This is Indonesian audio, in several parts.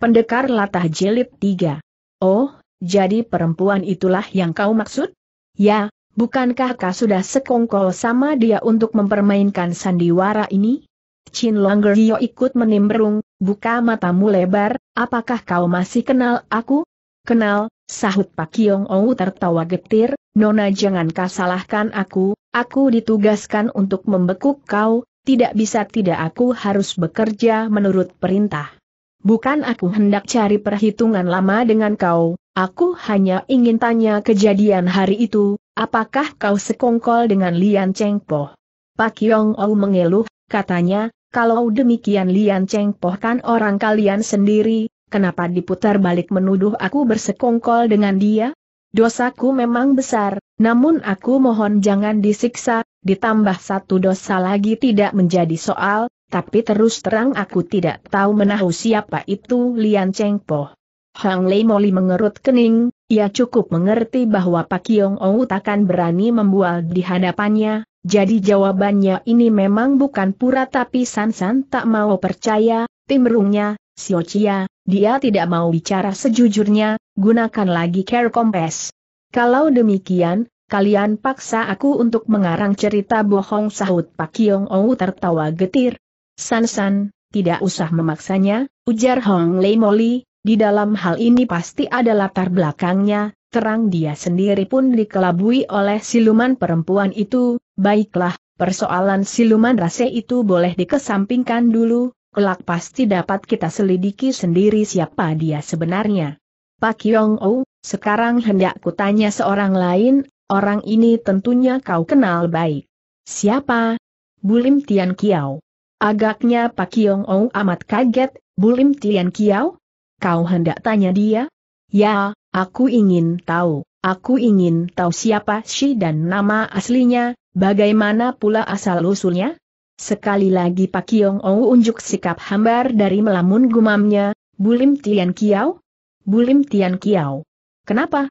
Pendekar Latah Jelit 3. Oh, jadi perempuan itulah yang kau maksud? Ya, bukankah kau sudah sekongkol sama dia untuk mempermainkan sandiwara ini? Chin Longgerio ikut menimbrung, buka matamu lebar, apakah kau masih kenal aku? Kenal, sahut Pak Yong Ou tertawa getir, Nona jangan kau salahkan aku, aku ditugaskan untuk membekuk kau, tidak bisa tidak aku harus bekerja menurut perintah. Bukan aku hendak cari perhitungan lama dengan kau, aku hanya ingin tanya kejadian hari itu, apakah kau sekongkol dengan Lian Cheng Pak Yong Ou mengeluh, katanya, kalau demikian Lian Cheng kan orang kalian sendiri, kenapa diputar balik menuduh aku bersekongkol dengan dia? Dosaku memang besar, namun aku mohon jangan disiksa, ditambah satu dosa lagi tidak menjadi soal, tapi terus terang aku tidak tahu menahu siapa itu Lian Cheng Po. Hang Lei Moli mengerut kening, ia cukup mengerti bahwa Pak Yong Ou takkan berani membual di hadapannya, jadi jawabannya ini memang bukan pura tapi San -san tak mau percaya, timrungnya, Sio Chia, dia tidak mau bicara sejujurnya, gunakan lagi care compass. Kalau demikian, kalian paksa aku untuk mengarang cerita bohong sahut Pak Kiong Ou tertawa getir. San-san, tidak usah memaksanya, ujar Hong Lei Moli, di dalam hal ini pasti ada latar belakangnya, terang dia sendiri pun dikelabui oleh siluman perempuan itu, baiklah, persoalan siluman rase itu boleh dikesampingkan dulu, kelak pasti dapat kita selidiki sendiri siapa dia sebenarnya. Pak Yong Ou, sekarang hendak kutanya seorang lain, Orang ini tentunya kau kenal baik. Siapa? Bulim Tian Kiao. Agaknya Pak Kiong Ou amat kaget, Bulim Tian Kiao? Kau hendak tanya dia? Ya, aku ingin tahu. Aku ingin tahu siapa si dan nama aslinya, bagaimana pula asal-usulnya? Sekali lagi Pak Kiong Ou unjuk sikap hambar dari melamun gumamnya, Bulim Tian Kiao? Bulim Tian Kiao. Kenapa?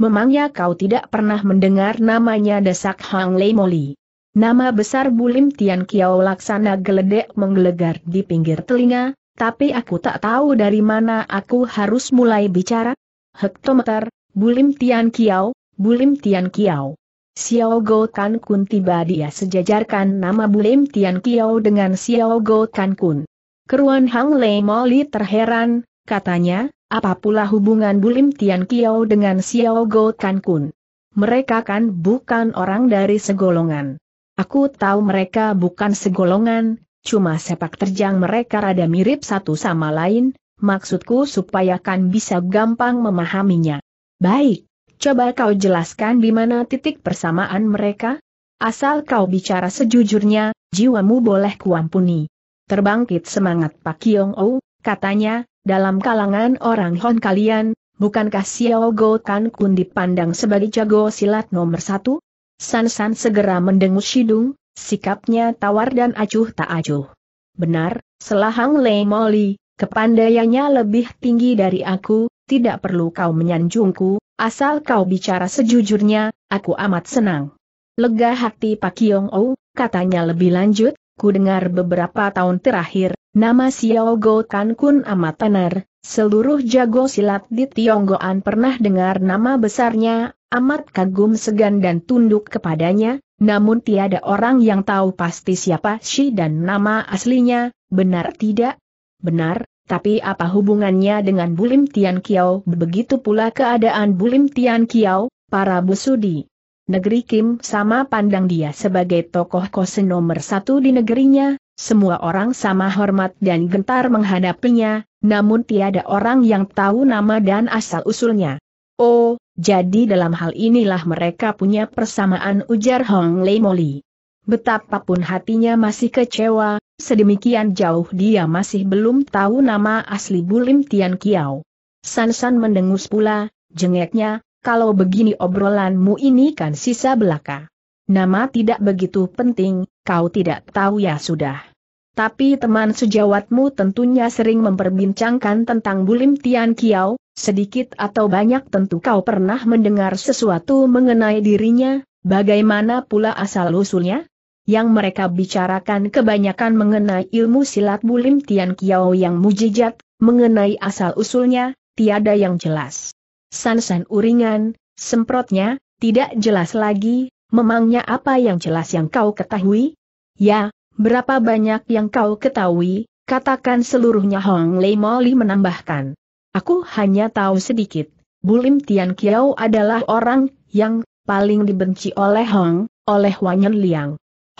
Memangnya kau tidak pernah mendengar namanya desak Hang Lei Moli. Nama besar Bulim Tian Kiao laksana geledek menggelegar di pinggir telinga, tapi aku tak tahu dari mana aku harus mulai bicara. Hektometer, Bulim Tian Kiao, Bulim Tian Kiao. Xiao Go Kan Kun tiba dia sejajarkan nama Bulim Tian Kiao dengan Xiao Go Kan Kun. Keruan Hang Lei Moli terheran, katanya, apa pula hubungan Bulim Tian Kiao dengan Xiao Go Kan Kun? Mereka kan bukan orang dari segolongan. Aku tahu mereka bukan segolongan, cuma sepak terjang mereka rada mirip satu sama lain, maksudku supaya kan bisa gampang memahaminya. Baik, coba kau jelaskan di mana titik persamaan mereka? Asal kau bicara sejujurnya, jiwamu boleh kuampuni. Terbangkit semangat Pak Kiong Ou, katanya, dalam kalangan orang Hon kalian, bukankah Xiao Go Kan Kun dipandang sebagai jago silat nomor satu? San San segera mendengus Shidung, sikapnya tawar dan acuh tak acuh. Benar, selahang Lei Moli, kepandaiannya lebih tinggi dari aku, tidak perlu kau menyanjungku, asal kau bicara sejujurnya, aku amat senang. Lega hati Pak Kiong Ou, katanya lebih lanjut, Ku dengar beberapa tahun terakhir, nama Xiao Go Kan Kun amat tenar, seluruh jago silat di Tionggoan pernah dengar nama besarnya, amat kagum segan dan tunduk kepadanya, namun tiada orang yang tahu pasti siapa sih dan nama aslinya, benar tidak? Benar, tapi apa hubungannya dengan Bulim Tian Kiao? Begitu pula keadaan Bulim Tian Kiao, para busudi negeri Kim sama pandang dia sebagai tokoh kose nomor satu di negerinya, semua orang sama hormat dan gentar menghadapinya, namun tiada orang yang tahu nama dan asal-usulnya. Oh, jadi dalam hal inilah mereka punya persamaan ujar Hong Lei Moli. Betapapun hatinya masih kecewa, sedemikian jauh dia masih belum tahu nama asli Bulim Tian Kiao. San San mendengus pula, jengeknya, kalau begini obrolanmu ini kan sisa belaka. Nama tidak begitu penting, kau tidak tahu ya sudah. Tapi teman sejawatmu tentunya sering memperbincangkan tentang Bulim Tian Kiao, sedikit atau banyak tentu kau pernah mendengar sesuatu mengenai dirinya, bagaimana pula asal-usulnya? Yang mereka bicarakan kebanyakan mengenai ilmu silat Bulim Tian Kiao yang mujijat, mengenai asal-usulnya, tiada yang jelas. Sansan uringan, semprotnya, tidak jelas lagi, memangnya apa yang jelas yang kau ketahui? Ya, berapa banyak yang kau ketahui, katakan seluruhnya Hong Lei Moli menambahkan. Aku hanya tahu sedikit, Bulim Tian Kiao adalah orang yang paling dibenci oleh Hong, oleh Wanyan Liang.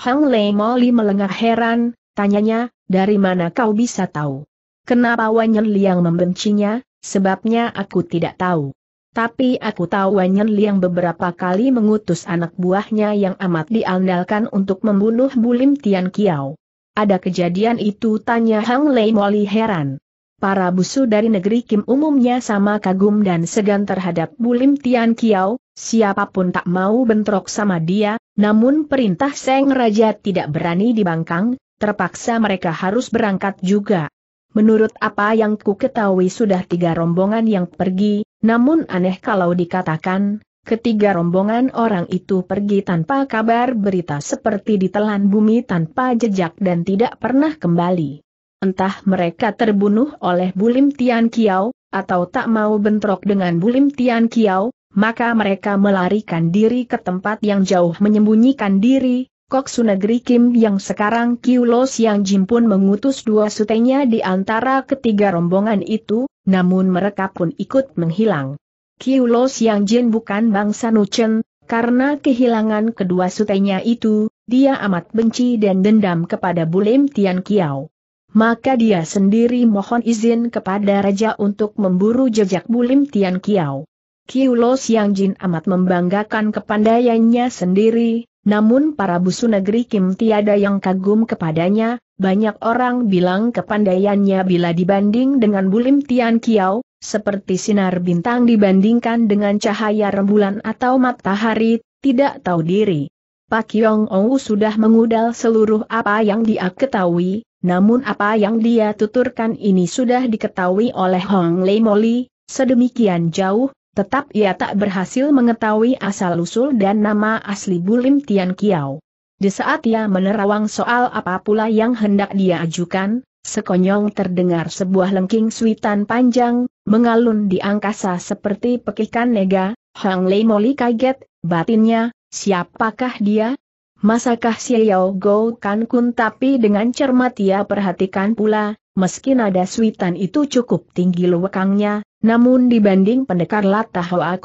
Hong Lei Moli melengah heran, tanyanya, dari mana kau bisa tahu? Kenapa Wanyan Liang membencinya, sebabnya aku tidak tahu. Tapi aku tahu Wanyan Liang beberapa kali mengutus anak buahnya yang amat diandalkan untuk membunuh Bulim Tian Kiao. Ada kejadian itu tanya Hang Lei Moli heran. Para busu dari negeri Kim umumnya sama kagum dan segan terhadap Bulim Tian Kiao, siapapun tak mau bentrok sama dia, namun perintah Seng Raja tidak berani dibangkang, terpaksa mereka harus berangkat juga. Menurut apa yang ku ketahui sudah tiga rombongan yang pergi, namun aneh kalau dikatakan, ketiga rombongan orang itu pergi tanpa kabar berita seperti ditelan bumi tanpa jejak dan tidak pernah kembali. Entah mereka terbunuh oleh Bulim Tian Kiao, atau tak mau bentrok dengan Bulim Tian Kiao, maka mereka melarikan diri ke tempat yang jauh menyembunyikan diri, Kok Sunagri Kim yang sekarang Kyulos Siang Jim pun mengutus dua sutenya di antara ketiga rombongan itu, namun mereka pun ikut menghilang. Kyulos Siang Jin bukan bangsa Nuchen, karena kehilangan kedua sutenya itu, dia amat benci dan dendam kepada Bulim Tian Kiao. Maka dia sendiri mohon izin kepada Raja untuk memburu jejak Bulim Tian Kiao. Kiulo Siang Jin amat membanggakan kepandaiannya sendiri, namun para busu negeri Kim tiada yang kagum kepadanya, banyak orang bilang kepandaiannya bila dibanding dengan Bulim Tian Kiao, seperti sinar bintang dibandingkan dengan cahaya rembulan atau matahari, tidak tahu diri. Pak Yong Ou sudah mengudal seluruh apa yang dia ketahui, namun apa yang dia tuturkan ini sudah diketahui oleh Hong Lei Moli, sedemikian jauh, Tetap ia tak berhasil mengetahui asal-usul dan nama asli Bulim Tian Kiao. Di saat ia menerawang soal apa pula yang hendak dia ajukan, sekonyong terdengar sebuah lengking suitan panjang, mengalun di angkasa seperti pekikan nega, Hang Lei Moli kaget, batinnya, siapakah dia? Masakah Xiao Go Kan Kun tapi dengan cermat ia perhatikan pula, Meski nada suitan itu cukup tinggi lewekangnya, namun dibanding pendekar Latah Hoa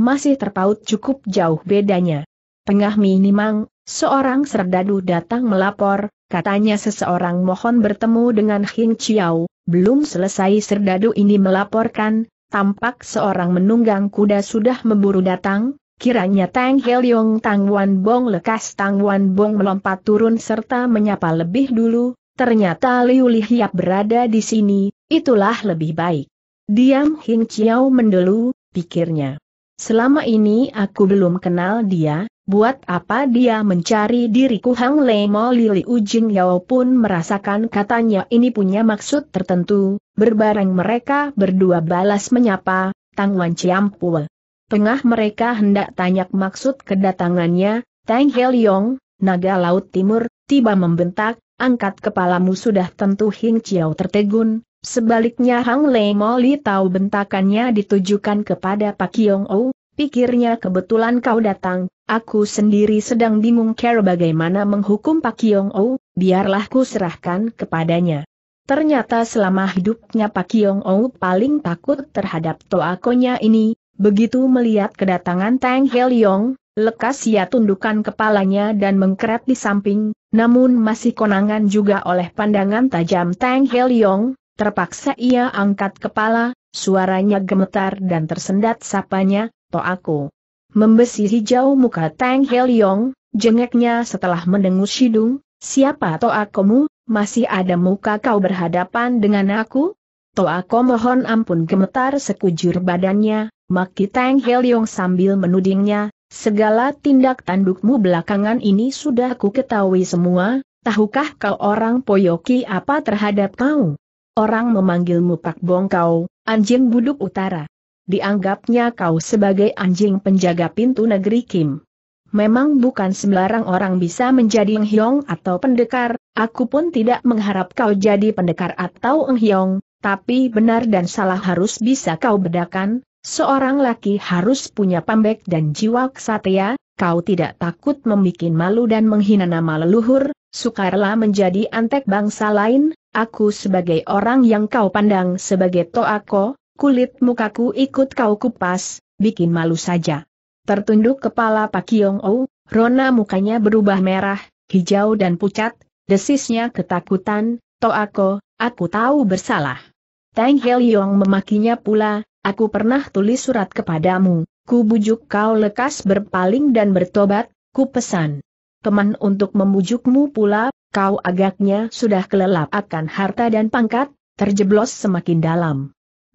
masih terpaut cukup jauh bedanya. Tengah Minimang, seorang serdadu datang melapor, katanya seseorang mohon bertemu dengan Hing Chiao, belum selesai serdadu ini melaporkan, tampak seorang menunggang kuda sudah memburu datang, kiranya Tang yong Tang Wan Bong lekas Tang Wan Bong melompat turun serta menyapa lebih dulu, ternyata Liu Lihiap berada di sini, itulah lebih baik. Diam Hing Chiao mendelu, pikirnya. Selama ini aku belum kenal dia, buat apa dia mencari diriku Hang Le Mo Lili Ujing Yao pun merasakan katanya ini punya maksud tertentu, berbareng mereka berdua balas menyapa, Tang Wan Ciampua. Tengah mereka hendak tanya maksud kedatangannya, Tang Yong, naga laut timur, tiba membentak, angkat kepalamu sudah tentu Hing Chiao tertegun, Sebaliknya Hang Lei Moli tahu bentakannya ditujukan kepada Pak Yong Ou, pikirnya kebetulan kau datang, aku sendiri sedang bingung care bagaimana menghukum Pak Yong Ou, biarlah ku serahkan kepadanya. Ternyata selama hidupnya Pak Yong Ou paling takut terhadap toakonya ini, begitu melihat kedatangan Tang Hel Yong, lekas ia tundukkan kepalanya dan mengkeret di samping, namun masih konangan juga oleh pandangan tajam Tang Hel Yong. Terpaksa ia angkat kepala, suaranya gemetar dan tersendat sapanya, to aku. Membesi hijau muka Tang Heliong, jengeknya setelah mendengus hidung, siapa to akumu, masih ada muka kau berhadapan dengan aku? To aku mohon ampun gemetar sekujur badannya, maki Tang Heliong sambil menudingnya, segala tindak tandukmu belakangan ini sudah ku ketahui semua, tahukah kau orang poyoki apa terhadap kau? Orang memanggilmu Pak Bongkau, anjing buduk utara. Dianggapnya kau sebagai anjing penjaga pintu negeri Kim. Memang bukan sembarang orang bisa menjadi enghyong atau pendekar, aku pun tidak mengharap kau jadi pendekar atau enghyong, tapi benar dan salah harus bisa kau bedakan, seorang laki harus punya pambek dan jiwa kesatria, kau tidak takut membuat malu dan menghina nama leluhur, sukarlah menjadi antek bangsa lain, aku sebagai orang yang kau pandang sebagai toako, kulit mukaku ikut kau kupas, bikin malu saja. Tertunduk kepala Pak Yong Ou, Rona mukanya berubah merah, hijau dan pucat, desisnya ketakutan, toako, aku tahu bersalah. Tang Yong memakinya pula, aku pernah tulis surat kepadamu, ku bujuk kau lekas berpaling dan bertobat, ku pesan. Teman untuk memujukmu pula, kau agaknya sudah kelelap akan harta dan pangkat, terjeblos semakin dalam.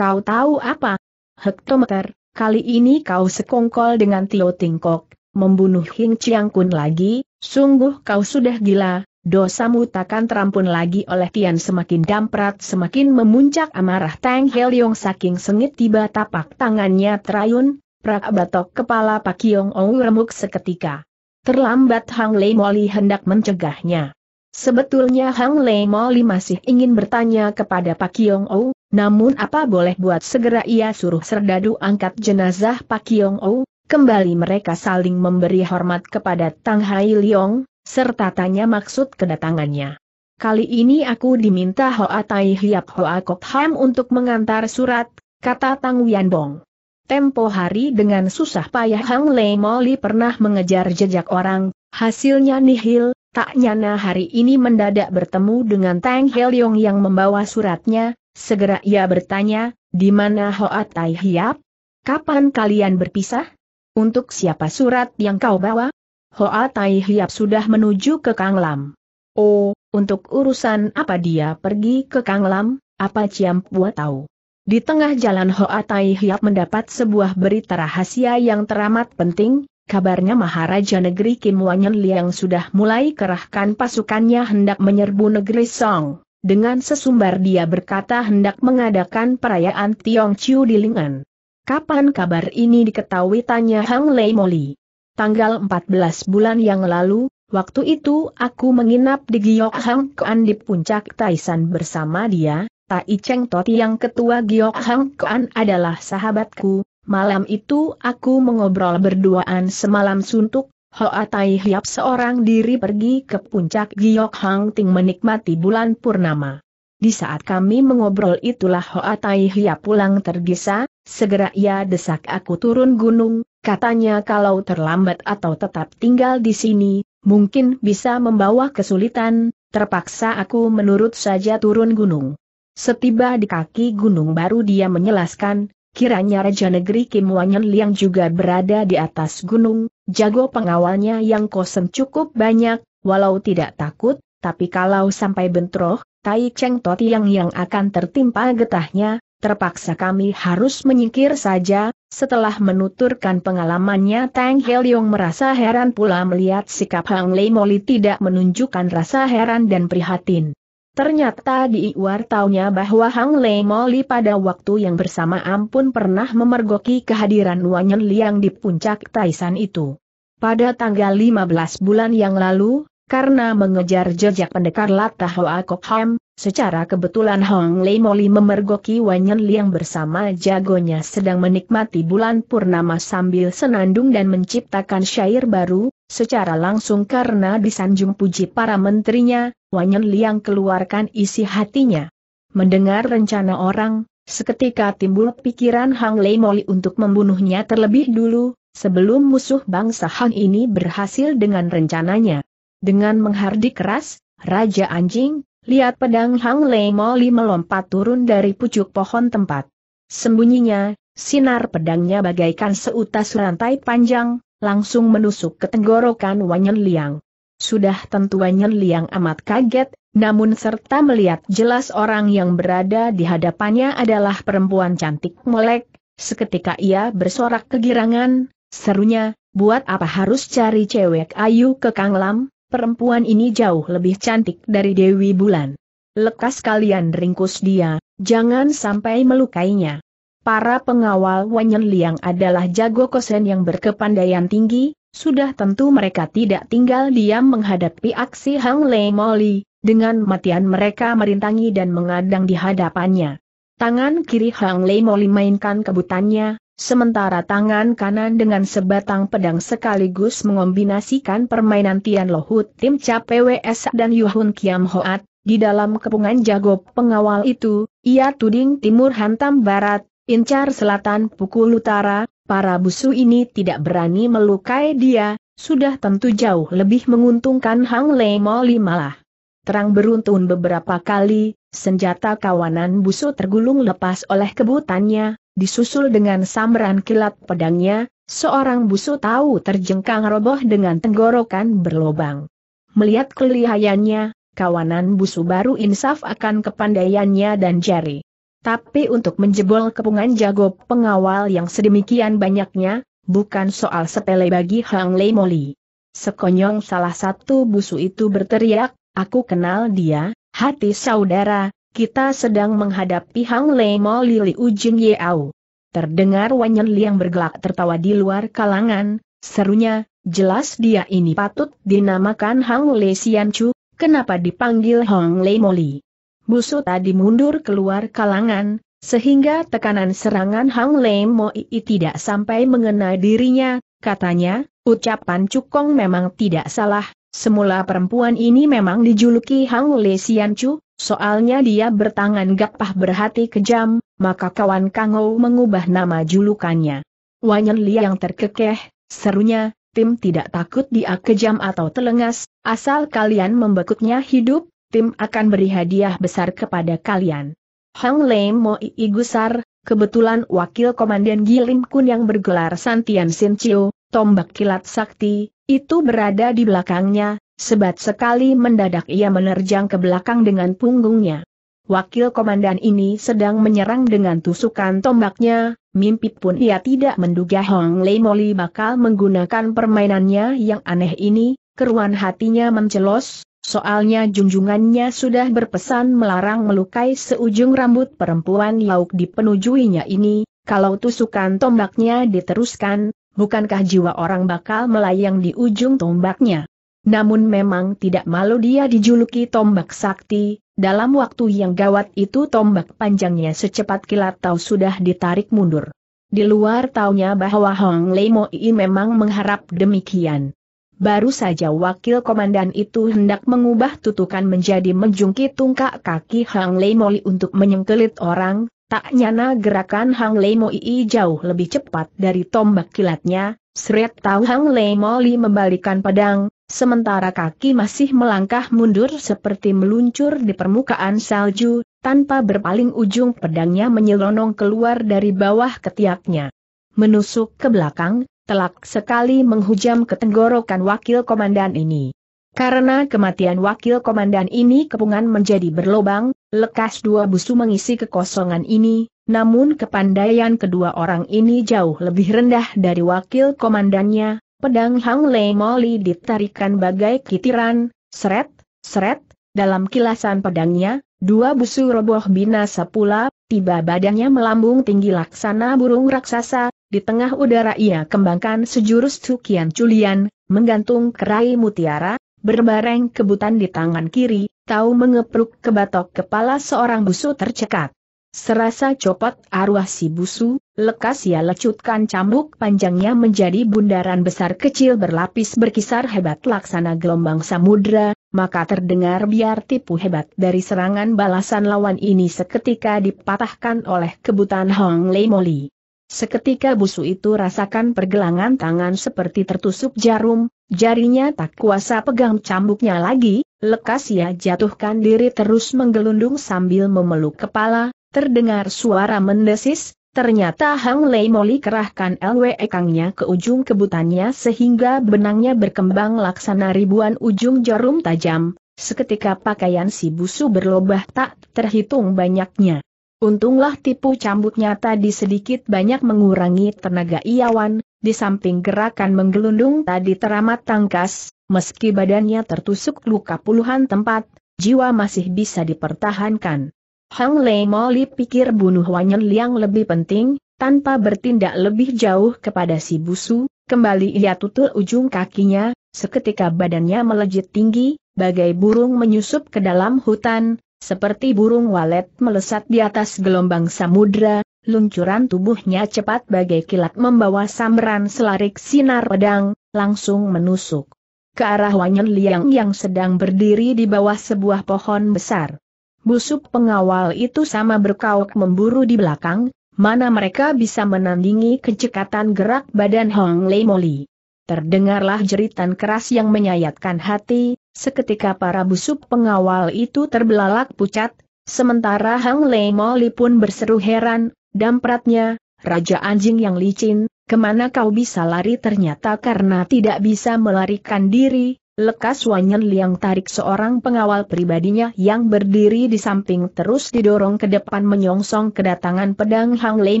Kau tahu apa? Hektometer, kali ini kau sekongkol dengan Tio Tingkok, membunuh Hing Chiang Kun lagi, sungguh kau sudah gila, dosamu takkan terampun lagi oleh Tian semakin damprat semakin memuncak amarah Tang Heliong saking sengit tiba tapak tangannya terayun, prak batok kepala Kiong Ong remuk seketika. Terlambat Hang Lei Moli hendak mencegahnya. Sebetulnya Hang Lei Moli masih ingin bertanya kepada Pak Yong Ou, namun apa boleh buat segera ia suruh serdadu angkat jenazah Pak Yong Ou, kembali mereka saling memberi hormat kepada Tang Hai Liong, serta tanya maksud kedatangannya. Kali ini aku diminta Hoa Tai Hiap Hoa Kok Ham untuk mengantar surat, kata Tang Wian Bong. Tempo hari dengan susah payah Hang Lei Moli pernah mengejar jejak orang, hasilnya nihil, Tak nyana hari ini mendadak bertemu dengan Tang Yong yang membawa suratnya, segera ia bertanya, di mana Hoa Tai Hiap? Kapan kalian berpisah? Untuk siapa surat yang kau bawa? Hoa Tai Hiap sudah menuju ke Kang Lam. Oh, untuk urusan apa dia pergi ke Kang Lam, apa Ciam Pua tahu? Di tengah jalan Hoa Tai Hiap mendapat sebuah berita rahasia yang teramat penting, kabarnya Maharaja negeri Kim Wanyan Liang sudah mulai kerahkan pasukannya hendak menyerbu negeri Song. Dengan sesumbar dia berkata hendak mengadakan perayaan Tiong Chiu di Lingan. Kapan kabar ini diketahui tanya Hang Lei Moli. Tanggal 14 bulan yang lalu, waktu itu aku menginap di Giok Hang Kuan di puncak Taisan bersama dia, Tai Cheng Toti yang ketua Giok Hang Kuan adalah sahabatku, Malam itu aku mengobrol berduaan semalam suntuk, Hoa Tai Hiap seorang diri pergi ke puncak Giok Hang Ting menikmati bulan purnama. Di saat kami mengobrol itulah Hoa Tai Hiap pulang tergesa, segera ia desak aku turun gunung, katanya kalau terlambat atau tetap tinggal di sini, mungkin bisa membawa kesulitan, terpaksa aku menurut saja turun gunung. Setiba di kaki gunung baru dia menjelaskan, Kiranya Raja Negeri Kim Wanyan Liang juga berada di atas gunung, jago pengawalnya yang kosong cukup banyak, walau tidak takut, tapi kalau sampai bentroh, Tai Cheng Toti yang yang akan tertimpa getahnya, terpaksa kami harus menyingkir saja, setelah menuturkan pengalamannya Tang Yong merasa heran pula melihat sikap Hang Lei Moli tidak menunjukkan rasa heran dan prihatin. Ternyata di Iwar taunya bahwa Hang Lei Moli pada waktu yang bersama ampun pernah memergoki kehadiran Wanyan Liang di puncak Taisan itu. Pada tanggal 15 bulan yang lalu, karena mengejar jejak pendekar Lata Hoa Kok Ham, secara kebetulan Hong Lei Moli memergoki Wanyan Liang bersama jagonya sedang menikmati bulan purnama sambil senandung dan menciptakan syair baru, secara langsung karena disanjung puji para menterinya, Wanyan Liang keluarkan isi hatinya. Mendengar rencana orang, seketika timbul pikiran Hang Lei Moli untuk membunuhnya terlebih dulu, sebelum musuh bangsa Hang ini berhasil dengan rencananya. Dengan menghardik keras, Raja Anjing, lihat pedang Hang Lei Moli melompat turun dari pucuk pohon tempat. Sembunyinya, sinar pedangnya bagaikan seutas rantai panjang, langsung menusuk ke tenggorokan Wanyan Liang. Sudah tentuannya Liang amat kaget, namun serta melihat jelas orang yang berada di hadapannya adalah perempuan cantik molek, seketika ia bersorak kegirangan, serunya, buat apa harus cari cewek ayu ke Kang perempuan ini jauh lebih cantik dari Dewi Bulan. Lekas kalian ringkus dia, jangan sampai melukainya para pengawal Wenyen Liang adalah jago kosen yang berkepandaian tinggi, sudah tentu mereka tidak tinggal diam menghadapi aksi Hang Lei Moli, dengan matian mereka merintangi dan mengadang di hadapannya. Tangan kiri Hang Lei Moli mainkan kebutannya, sementara tangan kanan dengan sebatang pedang sekaligus mengombinasikan permainan Tian Lohut Tim Cha PWS dan Yuhun Kiam Hoat, di dalam kepungan jago pengawal itu, ia tuding timur hantam barat, Incar selatan pukul utara, para busu ini tidak berani melukai dia, sudah tentu jauh lebih menguntungkan Hang Le Moli malah. Terang beruntun beberapa kali, senjata kawanan busu tergulung lepas oleh kebutannya, disusul dengan samran kilat pedangnya, seorang busu tahu terjengkang roboh dengan tenggorokan berlobang. Melihat kelihayannya, kawanan busu baru insaf akan kepandaiannya dan jari tapi untuk menjebol kepungan jago pengawal yang sedemikian banyaknya, bukan soal sepele bagi Hang Lei Moli. Sekonyong salah satu busu itu berteriak, aku kenal dia, hati saudara, kita sedang menghadapi Hang Lei Moli Li Jing Yeau. Terdengar Wanyan yang bergelak tertawa di luar kalangan, serunya, jelas dia ini patut dinamakan Hang Lei Sian Chu, kenapa dipanggil Hang Lei Moli musuh tadi mundur keluar kalangan, sehingga tekanan serangan Hang Lei Moi tidak sampai mengenai dirinya, katanya, ucapan Cukong memang tidak salah, semula perempuan ini memang dijuluki Hang Lei Sian Chu, soalnya dia bertangan gapah berhati kejam, maka kawan Kangou mengubah nama julukannya. Wanyan Li yang terkekeh, serunya, tim tidak takut dia kejam atau telengas, asal kalian membekuknya hidup, tim akan beri hadiah besar kepada kalian. Hang Lei Mo I Gusar, kebetulan wakil komandan Gilim Kun yang bergelar Santian Sincio, tombak kilat sakti, itu berada di belakangnya, sebat sekali mendadak ia menerjang ke belakang dengan punggungnya. Wakil komandan ini sedang menyerang dengan tusukan tombaknya, mimpi pun ia tidak menduga Hong Lei Moli bakal menggunakan permainannya yang aneh ini, keruan hatinya mencelos, Soalnya junjungannya sudah berpesan melarang melukai seujung rambut perempuan lauk di dipenujuinya ini, kalau tusukan tombaknya diteruskan, bukankah jiwa orang bakal melayang di ujung tombaknya? Namun memang tidak malu dia dijuluki tombak sakti, dalam waktu yang gawat itu tombak panjangnya secepat kilat tahu sudah ditarik mundur. Di luar taunya bahwa Hong Lei Mo Moi memang mengharap demikian. Baru saja wakil komandan itu hendak mengubah tutukan menjadi menjungki tungkak kaki Hang Lei Moi untuk menyengkelit orang, tak nyana gerakan Hang Lei Moi jauh lebih cepat dari tombak kilatnya, seret tahu Hang Lei Moi membalikan pedang, sementara kaki masih melangkah mundur seperti meluncur di permukaan salju, tanpa berpaling ujung pedangnya menyelonong keluar dari bawah ketiaknya. Menusuk ke belakang, telak sekali menghujam ke tenggorokan wakil komandan ini. Karena kematian wakil komandan ini kepungan menjadi berlobang, lekas dua busu mengisi kekosongan ini, namun kepandaian kedua orang ini jauh lebih rendah dari wakil komandannya, pedang Hang Lei Moli ditarikan bagai kitiran, seret, seret, dalam kilasan pedangnya, dua busu roboh binasa pula, tiba badannya melambung tinggi laksana burung raksasa, di tengah udara ia kembangkan sejurus cukian culian, menggantung kerai mutiara, berbareng kebutan di tangan kiri, tahu mengepruk ke batok kepala seorang busu tercekat. Serasa copot arwah si busu, lekas ia lecutkan cambuk panjangnya menjadi bundaran besar kecil berlapis berkisar hebat laksana gelombang samudra, maka terdengar biar tipu hebat dari serangan balasan lawan ini seketika dipatahkan oleh kebutan Hong Lei Moli. Seketika busu itu rasakan pergelangan tangan seperti tertusuk jarum, jarinya tak kuasa pegang cambuknya lagi, lekas ia jatuhkan diri terus menggelundung sambil memeluk kepala, terdengar suara mendesis, ternyata Hang Lei Moli kerahkan LWE ekangnya ke ujung kebutannya sehingga benangnya berkembang laksana ribuan ujung jarum tajam, seketika pakaian si busu berlobah tak terhitung banyaknya. Untunglah tipu cambuknya tadi sedikit banyak mengurangi tenaga Iawan, di samping gerakan menggelundung tadi teramat tangkas, meski badannya tertusuk luka puluhan tempat, jiwa masih bisa dipertahankan. Hang Lei Moli pikir bunuh Wanyan Liang lebih penting, tanpa bertindak lebih jauh kepada si busu, kembali ia tutul ujung kakinya, seketika badannya melejit tinggi, bagai burung menyusup ke dalam hutan, seperti burung walet melesat di atas gelombang samudra, luncuran tubuhnya cepat bagai kilat membawa samran selarik sinar pedang, langsung menusuk ke arah Wanyan Liang yang sedang berdiri di bawah sebuah pohon besar. Busuk pengawal itu sama berkauk memburu di belakang, mana mereka bisa menandingi kecekatan gerak badan Hong Lei Moli. Terdengarlah jeritan keras yang menyayatkan hati, Seketika para busuk pengawal itu terbelalak pucat, sementara Hang Lei Moli pun berseru heran, dampratnya, Raja Anjing yang licin, kemana kau bisa lari ternyata karena tidak bisa melarikan diri, Lekas Wanyan Liang tarik seorang pengawal pribadinya yang berdiri di samping terus didorong ke depan menyongsong kedatangan pedang Hang Lei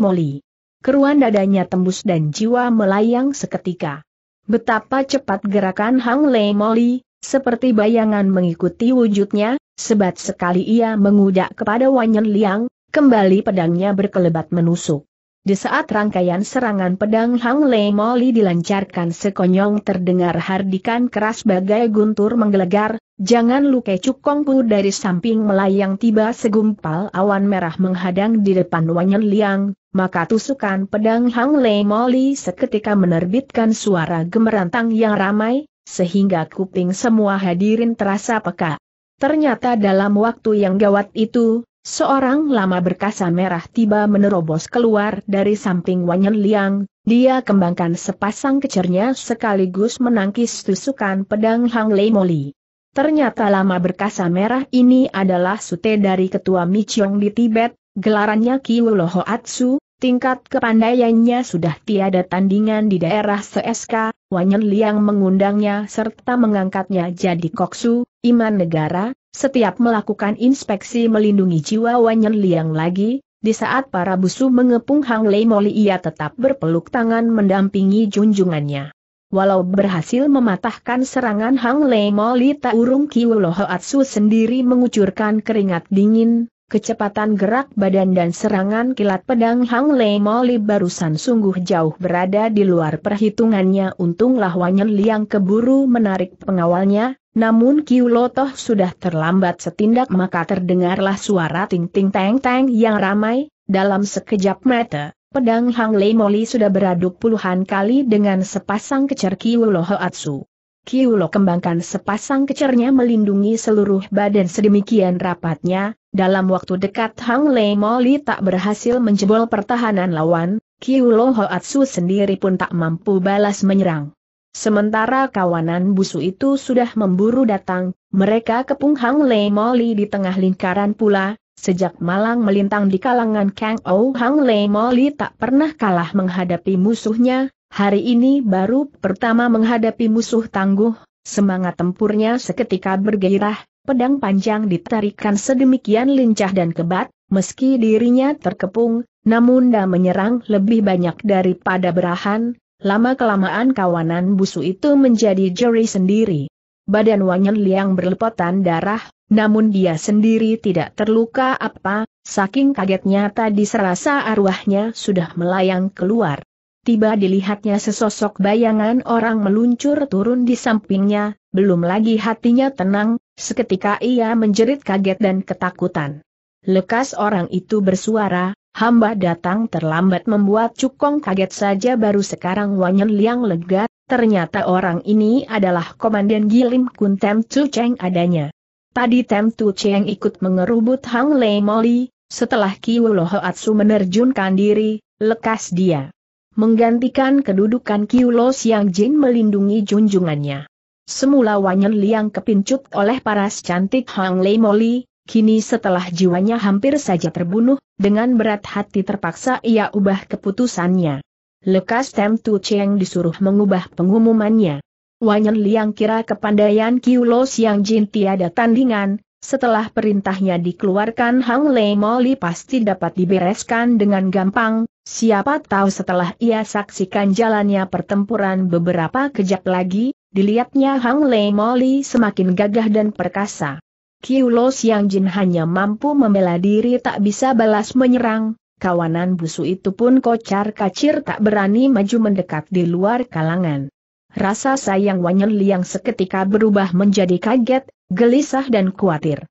Moli. Keruan dadanya tembus dan jiwa melayang seketika. Betapa cepat gerakan Hang Lei Moli, seperti bayangan mengikuti wujudnya, sebat sekali ia mengudak kepada Wanyan Liang, kembali pedangnya berkelebat menusuk. Di saat rangkaian serangan pedang Hang Lei Moli dilancarkan sekonyong terdengar hardikan keras bagai guntur menggelegar, jangan luke cukongku dari samping melayang tiba segumpal awan merah menghadang di depan Wanyan Liang, maka tusukan pedang Hang Lei Moli seketika menerbitkan suara gemerantang yang ramai, sehingga kuping semua hadirin terasa peka. Ternyata dalam waktu yang gawat itu, seorang lama berkasa merah tiba menerobos keluar dari samping Wanyan Liang, dia kembangkan sepasang kecernya sekaligus menangkis tusukan pedang Hang Lei Moli. Ternyata lama berkasa merah ini adalah sute dari ketua Michong di Tibet, gelarannya Kiwuloho Atsu, Tingkat kepandaiannya sudah tiada tandingan di daerah CSK, Wanyan Liang mengundangnya serta mengangkatnya jadi koksu, iman negara, setiap melakukan inspeksi melindungi jiwa Wanyan Liang lagi, di saat para busu mengepung Hang Lei Moli ia tetap berpeluk tangan mendampingi junjungannya. Walau berhasil mematahkan serangan Hang Lei Moli tak urung Kiwulo sendiri mengucurkan keringat dingin, Kecepatan gerak badan dan serangan kilat pedang Hang Lei Moli barusan sungguh jauh berada di luar perhitungannya Untunglah lawannya liang keburu menarik pengawalnya, namun Kiu Lotoh sudah terlambat setindak maka terdengarlah suara ting-ting teng-teng yang ramai, dalam sekejap mata. Pedang Hang Lei Moli sudah beradu puluhan kali dengan sepasang kecer Kiu Kiulo kembangkan sepasang kecernya melindungi seluruh badan sedemikian rapatnya, dalam waktu dekat Hang Lei Moli tak berhasil menjebol pertahanan lawan, Kiulo Hoatsu sendiri pun tak mampu balas menyerang. Sementara kawanan busu itu sudah memburu datang, mereka kepung Hang Lei Moli di tengah lingkaran pula, sejak malang melintang di kalangan Kang Ou Hang Lei Moli tak pernah kalah menghadapi musuhnya, Hari ini baru pertama menghadapi musuh tangguh, semangat tempurnya seketika bergairah, pedang panjang ditarikan sedemikian lincah dan kebat, meski dirinya terkepung, namun dah menyerang lebih banyak daripada berahan, lama-kelamaan kawanan busu itu menjadi jeri sendiri. Badan Wanyan Liang berlepotan darah, namun dia sendiri tidak terluka apa, saking kagetnya tadi serasa arwahnya sudah melayang keluar tiba dilihatnya sesosok bayangan orang meluncur turun di sampingnya, belum lagi hatinya tenang, seketika ia menjerit kaget dan ketakutan. Lekas orang itu bersuara, hamba datang terlambat membuat Cukong kaget saja baru sekarang Wanyan Liang lega, ternyata orang ini adalah Komandan Gilim Kun Tem Tu Cheng adanya. Tadi Tem Tu Cheng ikut mengerubut Hang Lei Moli, setelah Kiwulo Hoatsu menerjunkan diri, lekas dia menggantikan kedudukan Kiulos yang Jin melindungi junjungannya. Semula Wanyan Liang kepincut oleh paras cantik Hang Lei Moli, kini setelah jiwanya hampir saja terbunuh, dengan berat hati terpaksa ia ubah keputusannya. Lekas Tem Tu Cheng disuruh mengubah pengumumannya. Wanyan Liang kira kepandaian Kiulos yang Jin tiada tandingan, setelah perintahnya dikeluarkan Hang Lei Moli pasti dapat dibereskan dengan gampang, siapa tahu setelah ia saksikan jalannya pertempuran beberapa kejap lagi, dilihatnya Hang Lei Moli semakin gagah dan perkasa. Kiulo Yang Jin hanya mampu membela diri tak bisa balas menyerang, kawanan busu itu pun kocar kacir tak berani maju mendekat di luar kalangan. Rasa sayang Wanyan Liang seketika berubah menjadi kaget, gelisah dan khawatir.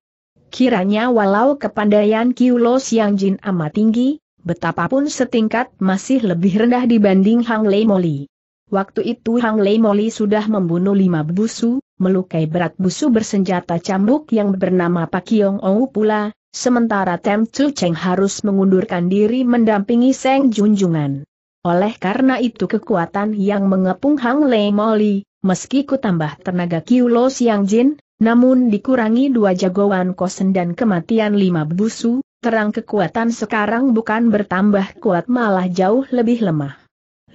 Kiranya walau kepandaian Kiulo Siang Jin amat tinggi, betapapun setingkat masih lebih rendah dibanding Hang Lei Moli. Waktu itu Hang Lei Moli sudah membunuh lima busu, melukai berat busu bersenjata cambuk yang bernama Pak Yong Ou pula, sementara Tem Chu Cheng harus mengundurkan diri mendampingi Seng Junjungan. Oleh karena itu kekuatan yang mengepung Hang Lei Moli, meski kutambah tenaga Kiulo Siang Jin, namun dikurangi dua jagoan kosen dan kematian lima busu, terang kekuatan sekarang bukan bertambah kuat malah jauh lebih lemah.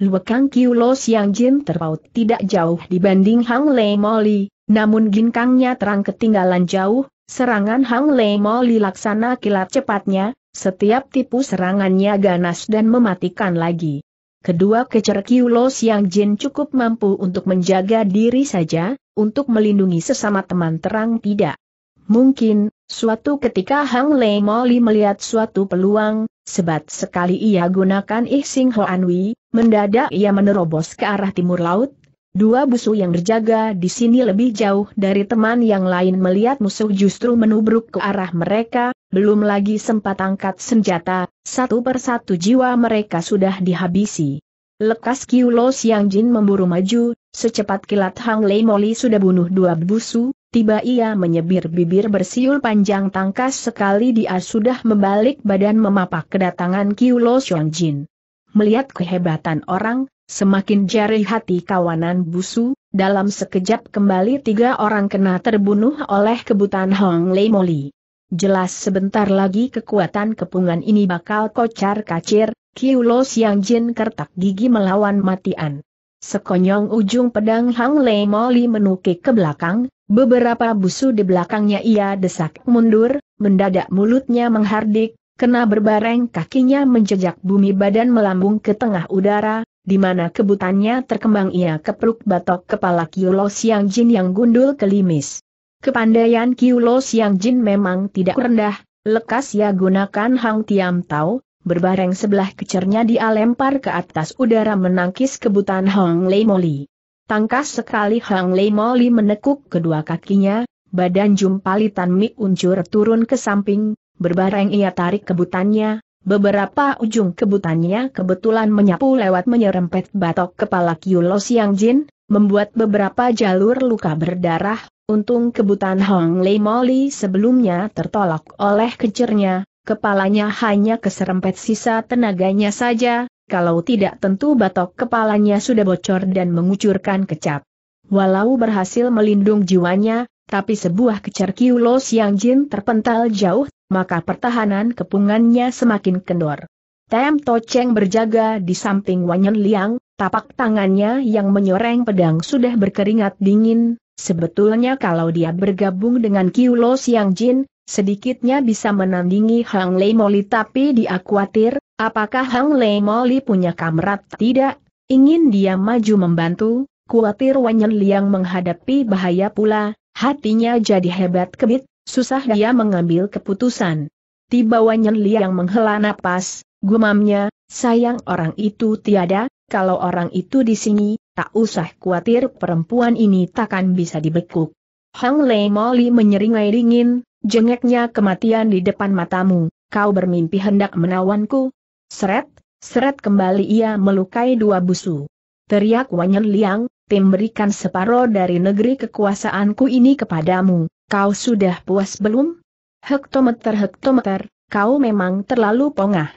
Luekang Kiulo Yang Jin terpaut tidak jauh dibanding Hang Lei Moli, namun ginkangnya terang ketinggalan jauh, serangan Hang Lei Moli laksana kilat cepatnya, setiap tipu serangannya ganas dan mematikan lagi. Kedua kecer Kiulo Siang Jin cukup mampu untuk menjaga diri saja, untuk melindungi sesama teman terang tidak. Mungkin, suatu ketika Hang Lei Moli melihat suatu peluang, sebat sekali ia gunakan Ih Sing anwi, mendadak ia menerobos ke arah timur laut, Dua busu yang berjaga di sini lebih jauh dari teman yang lain melihat musuh justru menubruk ke arah mereka, belum lagi sempat angkat senjata, satu persatu jiwa mereka sudah dihabisi. Lekas Kiulo Siang Jin memburu maju, secepat kilat Hang Lei Moli sudah bunuh dua busu, tiba ia menyebir bibir bersiul panjang tangkas sekali dia sudah membalik badan memapak kedatangan Kiulo Siang Jin. Melihat kehebatan orang, semakin jari hati kawanan busu, dalam sekejap kembali tiga orang kena terbunuh oleh kebutan Hang Lei Moli. Jelas sebentar lagi kekuatan kepungan ini bakal kocar kacir, Kiulo Siang Jin kertak gigi melawan matian. Sekonyong ujung pedang Hang Lei Moli menukik ke belakang, beberapa busu di belakangnya ia desak mundur, mendadak mulutnya menghardik, kena berbareng kakinya menjejak bumi badan melambung ke tengah udara, di mana kebutannya terkembang ia kepruk batok kepala Kiulo Siang Jin yang gundul kelimis. Kepandaian Kiulo Siang Jin memang tidak rendah, lekas ia gunakan Hang Tiam Tao, berbareng sebelah kecernya dia lempar ke atas udara menangkis kebutan Hong Lei Moli. Tangkas sekali Hong Lei Moli menekuk kedua kakinya, badan jumpalitan Mi Uncur turun ke samping, berbareng ia tarik kebutannya, beberapa ujung kebutannya kebetulan menyapu lewat menyerempet batok kepala Kiulo Siang Jin, membuat beberapa jalur luka berdarah, untung kebutan Hong Lei Moli sebelumnya tertolak oleh kecernya, kepalanya hanya keserempet sisa tenaganya saja, kalau tidak tentu batok kepalanya sudah bocor dan mengucurkan kecap. Walau berhasil melindung jiwanya, tapi sebuah kiulos yang jin terpental jauh, maka pertahanan kepungannya semakin kendor. Tem Toceng berjaga di samping Wanyan Liang, tapak tangannya yang menyoreng pedang sudah berkeringat dingin, Sebetulnya kalau dia bergabung dengan Kiulo Siang Jin, sedikitnya bisa menandingi Hang Lei Moli tapi dia khawatir, apakah Hang Lei Moli punya kamrat tidak? Ingin dia maju membantu, khawatir Wanyan Liang menghadapi bahaya pula, hatinya jadi hebat kebit, susah dia mengambil keputusan. Tiba Wanyan Liang menghela napas, gumamnya, sayang orang itu tiada, kalau orang itu di sini, tak usah khawatir perempuan ini takkan bisa dibekuk. Hang Lei Moli menyeringai dingin, Jengeknya kematian di depan matamu, kau bermimpi hendak menawanku? Seret, seret kembali ia melukai dua busu. Teriak Wanyan Liang, tim berikan separoh dari negeri kekuasaanku ini kepadamu, kau sudah puas belum? Hektometer-hektometer, kau memang terlalu pongah.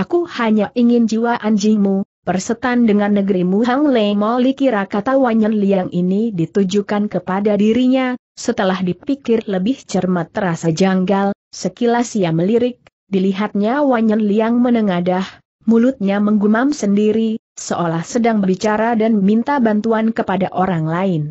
Aku hanya ingin jiwa anjingmu, persetan dengan negerimu Hang Lei Mo Likira kata Wanyan Liang ini ditujukan kepada dirinya, setelah dipikir lebih cermat terasa janggal, sekilas ia melirik, dilihatnya Wanyan Liang menengadah, mulutnya menggumam sendiri, seolah sedang berbicara dan minta bantuan kepada orang lain.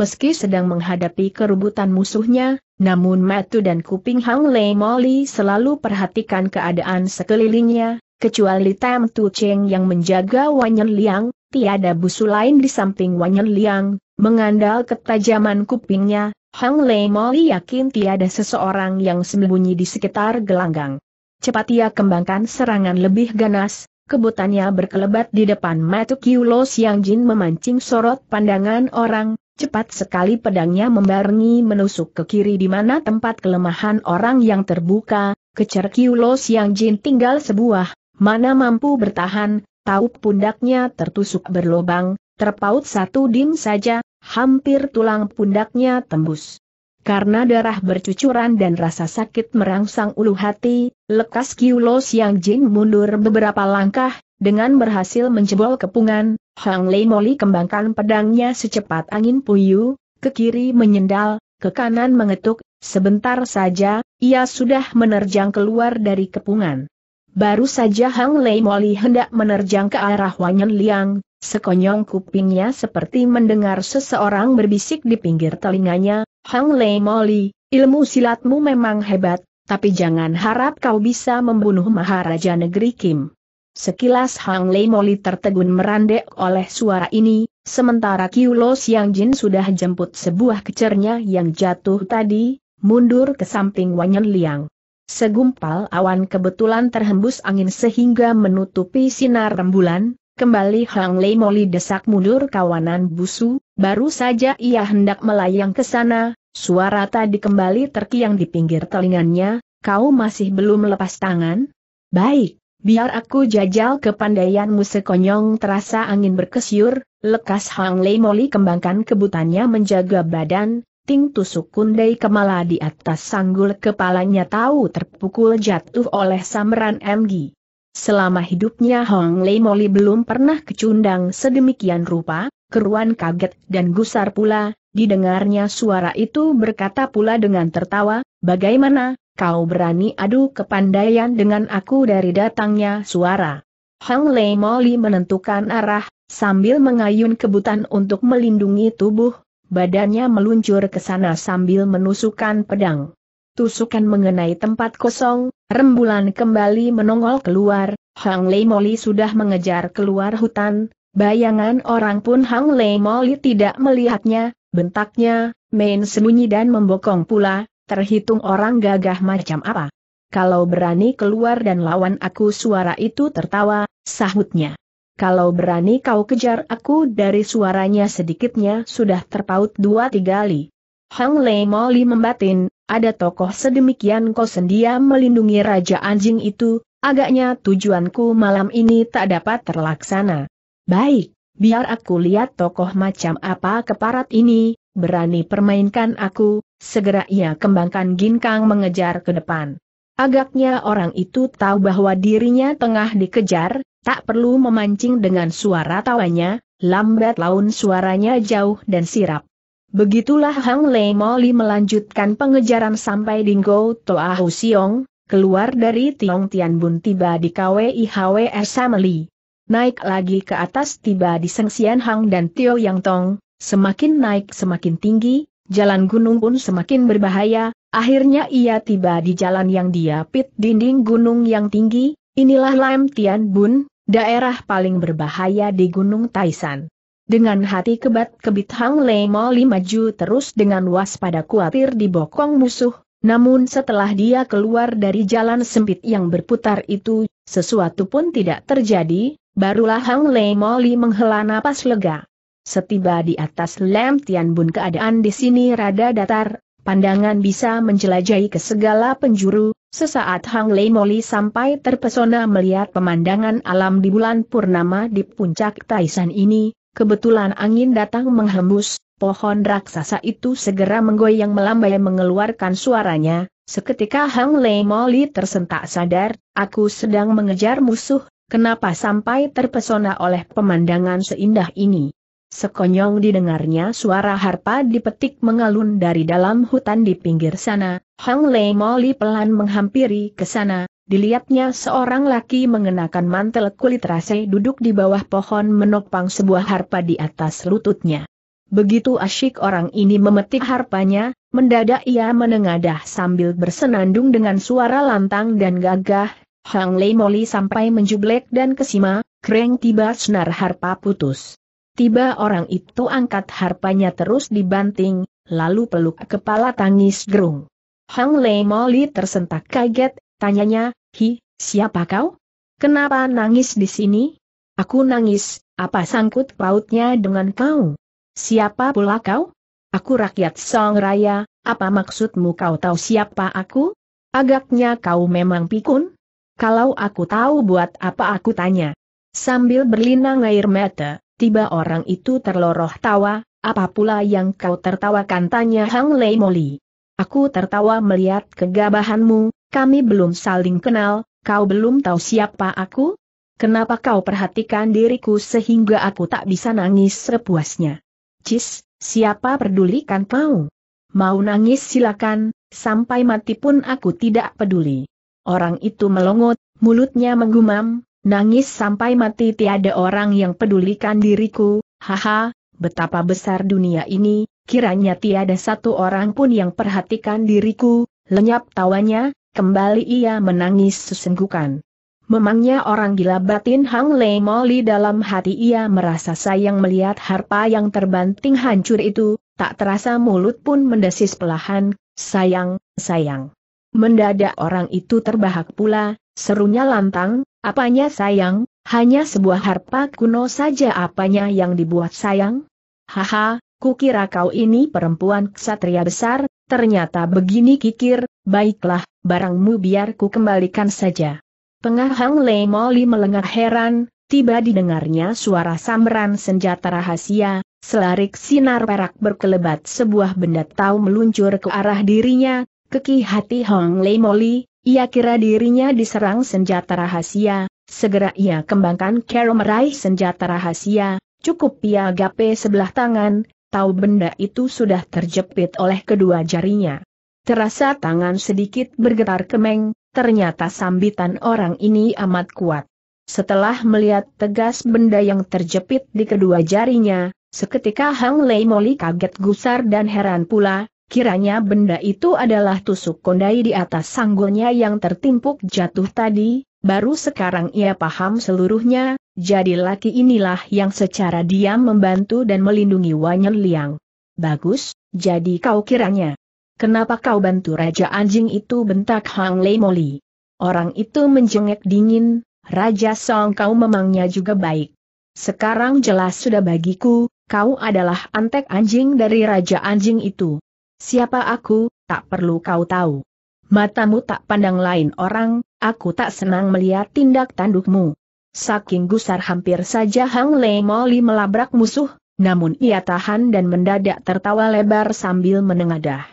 Meski sedang menghadapi kerubutan musuhnya, namun Matu dan kuping Hang Lei Moli selalu perhatikan keadaan sekelilingnya, kecuali Tam Tu Cheng yang menjaga Wanyan Liang, tiada busu lain di samping Wanyan Liang, mengandalkan ketajaman kupingnya, Hang Lei Moli yakin tiada seseorang yang sembunyi di sekitar gelanggang. Cepat ia kembangkan serangan lebih ganas, kebutannya berkelebat di depan mata Kiulo Siang Jin memancing sorot pandangan orang, Cepat sekali pedangnya membarengi menusuk ke kiri di mana tempat kelemahan orang yang terbuka, kecer Kyulos yang jin tinggal sebuah, mana mampu bertahan, tahu pundaknya tertusuk berlobang, terpaut satu dim saja, hampir tulang pundaknya tembus. Karena darah bercucuran dan rasa sakit merangsang ulu hati, lekas Kiulo yang Jin mundur beberapa langkah, dengan berhasil menjebol kepungan, Hang Lei Moli kembangkan pedangnya secepat angin puyuh, ke kiri menyendal, ke kanan mengetuk, sebentar saja, ia sudah menerjang keluar dari kepungan. Baru saja Hang Lei Moli hendak menerjang ke arah Wanyan Liang, sekonyong kupingnya seperti mendengar seseorang berbisik di pinggir telinganya, Hang Lei Moli, ilmu silatmu memang hebat, tapi jangan harap kau bisa membunuh Maharaja Negeri Kim. Sekilas Hang Lei Moli tertegun merandek oleh suara ini, sementara Lo Siang Jin sudah jemput sebuah kecernya yang jatuh tadi, mundur ke samping Wanyan Liang. Segumpal awan kebetulan terhembus angin sehingga menutupi sinar rembulan, kembali Hang Lei Moli desak mundur kawanan busu, baru saja ia hendak melayang ke sana, suara tadi kembali terkiang di pinggir telinganya, kau masih belum lepas tangan? Baik, biar aku jajal kepandaianmu sekonyong terasa angin berkesyur, lekas Hang Lei Moli kembangkan kebutannya menjaga badan, Ting tusuk kundai kemala di atas sanggul kepalanya tahu terpukul jatuh oleh samran MG. Selama hidupnya Hong Lei Moli belum pernah kecundang sedemikian rupa, keruan kaget dan gusar pula, didengarnya suara itu berkata pula dengan tertawa, bagaimana, kau berani adu kepandaian dengan aku dari datangnya suara. Hong Lei Moli menentukan arah, sambil mengayun kebutan untuk melindungi tubuh, Badannya meluncur ke sana sambil menusukkan pedang. Tusukan mengenai tempat kosong, rembulan kembali menongol keluar, Hang Lei Moli sudah mengejar keluar hutan, bayangan orang pun Hang Lei Moli tidak melihatnya, bentaknya, main sembunyi dan membokong pula, terhitung orang gagah macam apa. Kalau berani keluar dan lawan aku suara itu tertawa, sahutnya kalau berani kau kejar aku dari suaranya sedikitnya sudah terpaut dua tiga kali. Hang Lei Moli membatin, ada tokoh sedemikian kau sendia melindungi Raja Anjing itu, agaknya tujuanku malam ini tak dapat terlaksana. Baik, biar aku lihat tokoh macam apa keparat ini, berani permainkan aku, segera ia kembangkan ginkang mengejar ke depan. Agaknya orang itu tahu bahwa dirinya tengah dikejar, Tak perlu memancing dengan suara tawanya, lambat laun suaranya jauh dan sirap. Begitulah Hang Lei Moli melanjutkan pengejaran sampai Dinggo Toa Siong, keluar dari Tiong Tian Bun tiba di KWIHWS Sameli. Naik lagi ke atas tiba di seng sian Hang dan Tio Yang Tong, semakin naik semakin tinggi, jalan gunung pun semakin berbahaya, Akhirnya ia tiba di jalan yang diapit dinding gunung yang tinggi, inilah Lam Tian Bun, daerah paling berbahaya di Gunung Taisan. Dengan hati kebat kebit Hang Lei Moli maju terus dengan waspada kuatir di bokong musuh, namun setelah dia keluar dari jalan sempit yang berputar itu, sesuatu pun tidak terjadi, barulah Hang Lei Moli menghela napas lega. Setiba di atas Lem Tian Bun keadaan di sini rada datar, pandangan bisa menjelajahi ke segala penjuru, Sesaat Hang Lei Moli sampai terpesona melihat pemandangan alam di bulan purnama di puncak Taisan ini, kebetulan angin datang menghembus, pohon raksasa itu segera menggoyang melambai mengeluarkan suaranya, seketika Hang Lei Moli tersentak sadar, aku sedang mengejar musuh, kenapa sampai terpesona oleh pemandangan seindah ini. Sekonyong didengarnya suara harpa dipetik mengalun dari dalam hutan di pinggir sana, Hang Lei Moli pelan menghampiri ke sana, dilihatnya seorang laki mengenakan mantel kulit rase duduk di bawah pohon menopang sebuah harpa di atas lututnya. Begitu asyik orang ini memetik harpanya, mendadak ia menengadah sambil bersenandung dengan suara lantang dan gagah, Hang Lei Moli sampai menjublek dan kesima, kreng tiba senar harpa putus. Tiba orang itu angkat harpanya terus dibanting, lalu peluk kepala tangis gerung. Hang Lei Moli tersentak kaget, tanyanya, Hi, siapa kau? Kenapa nangis di sini? Aku nangis, apa sangkut pautnya dengan kau? Siapa pula kau? Aku rakyat Song Raya, apa maksudmu kau tahu siapa aku? Agaknya kau memang pikun? Kalau aku tahu buat apa aku tanya? Sambil berlinang air mata, Tiba orang itu terloroh tawa, apa pula yang kau tertawakan tanya Hang Lei Moli. Aku tertawa melihat kegabahanmu, kami belum saling kenal, kau belum tahu siapa aku? Kenapa kau perhatikan diriku sehingga aku tak bisa nangis sepuasnya? Cis, siapa pedulikan kau? Mau nangis silakan, sampai mati pun aku tidak peduli. Orang itu melongot, mulutnya menggumam, Nangis sampai mati tiada orang yang pedulikan diriku, haha, betapa besar dunia ini, kiranya tiada satu orang pun yang perhatikan diriku, lenyap tawanya, kembali ia menangis sesenggukan. Memangnya orang gila batin Hang Lei Moli dalam hati ia merasa sayang melihat harpa yang terbanting hancur itu, tak terasa mulut pun mendesis pelahan, sayang, sayang. Mendadak orang itu terbahak pula, Serunya lantang, apanya sayang, hanya sebuah harpa kuno saja apanya yang dibuat sayang? Haha, kukira kau ini perempuan ksatria besar, ternyata begini kikir, baiklah, barangmu biar ku kembalikan saja. Pengahang Lei Moli melengah heran, tiba didengarnya suara samran senjata rahasia, selarik sinar perak berkelebat sebuah benda tahu meluncur ke arah dirinya, keki hati Hong Lei Moli, ia kira dirinya diserang senjata rahasia, segera ia kembangkan kero meraih senjata rahasia, cukup ia gape sebelah tangan, tahu benda itu sudah terjepit oleh kedua jarinya. Terasa tangan sedikit bergetar kemeng, ternyata sambitan orang ini amat kuat. Setelah melihat tegas benda yang terjepit di kedua jarinya, seketika Hang Lei Moli kaget gusar dan heran pula, Kiranya benda itu adalah tusuk kondai di atas sanggulnya yang tertimpuk jatuh tadi, baru sekarang ia paham seluruhnya, jadi laki inilah yang secara diam membantu dan melindungi Wanyan Liang. Bagus, jadi kau kiranya. Kenapa kau bantu Raja Anjing itu bentak Hang Lei Moli? Orang itu menjengek dingin, Raja Song kau memangnya juga baik. Sekarang jelas sudah bagiku, kau adalah antek anjing dari Raja Anjing itu. Siapa aku, tak perlu kau tahu. Matamu tak pandang lain orang, aku tak senang melihat tindak tandukmu. Saking gusar hampir saja Hang Lei Moli melabrak musuh, namun ia tahan dan mendadak tertawa lebar sambil menengadah.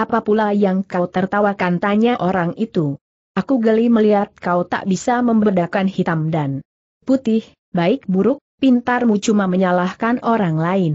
Apa pula yang kau tertawakan tanya orang itu? Aku geli melihat kau tak bisa membedakan hitam dan putih, baik buruk, pintarmu cuma menyalahkan orang lain.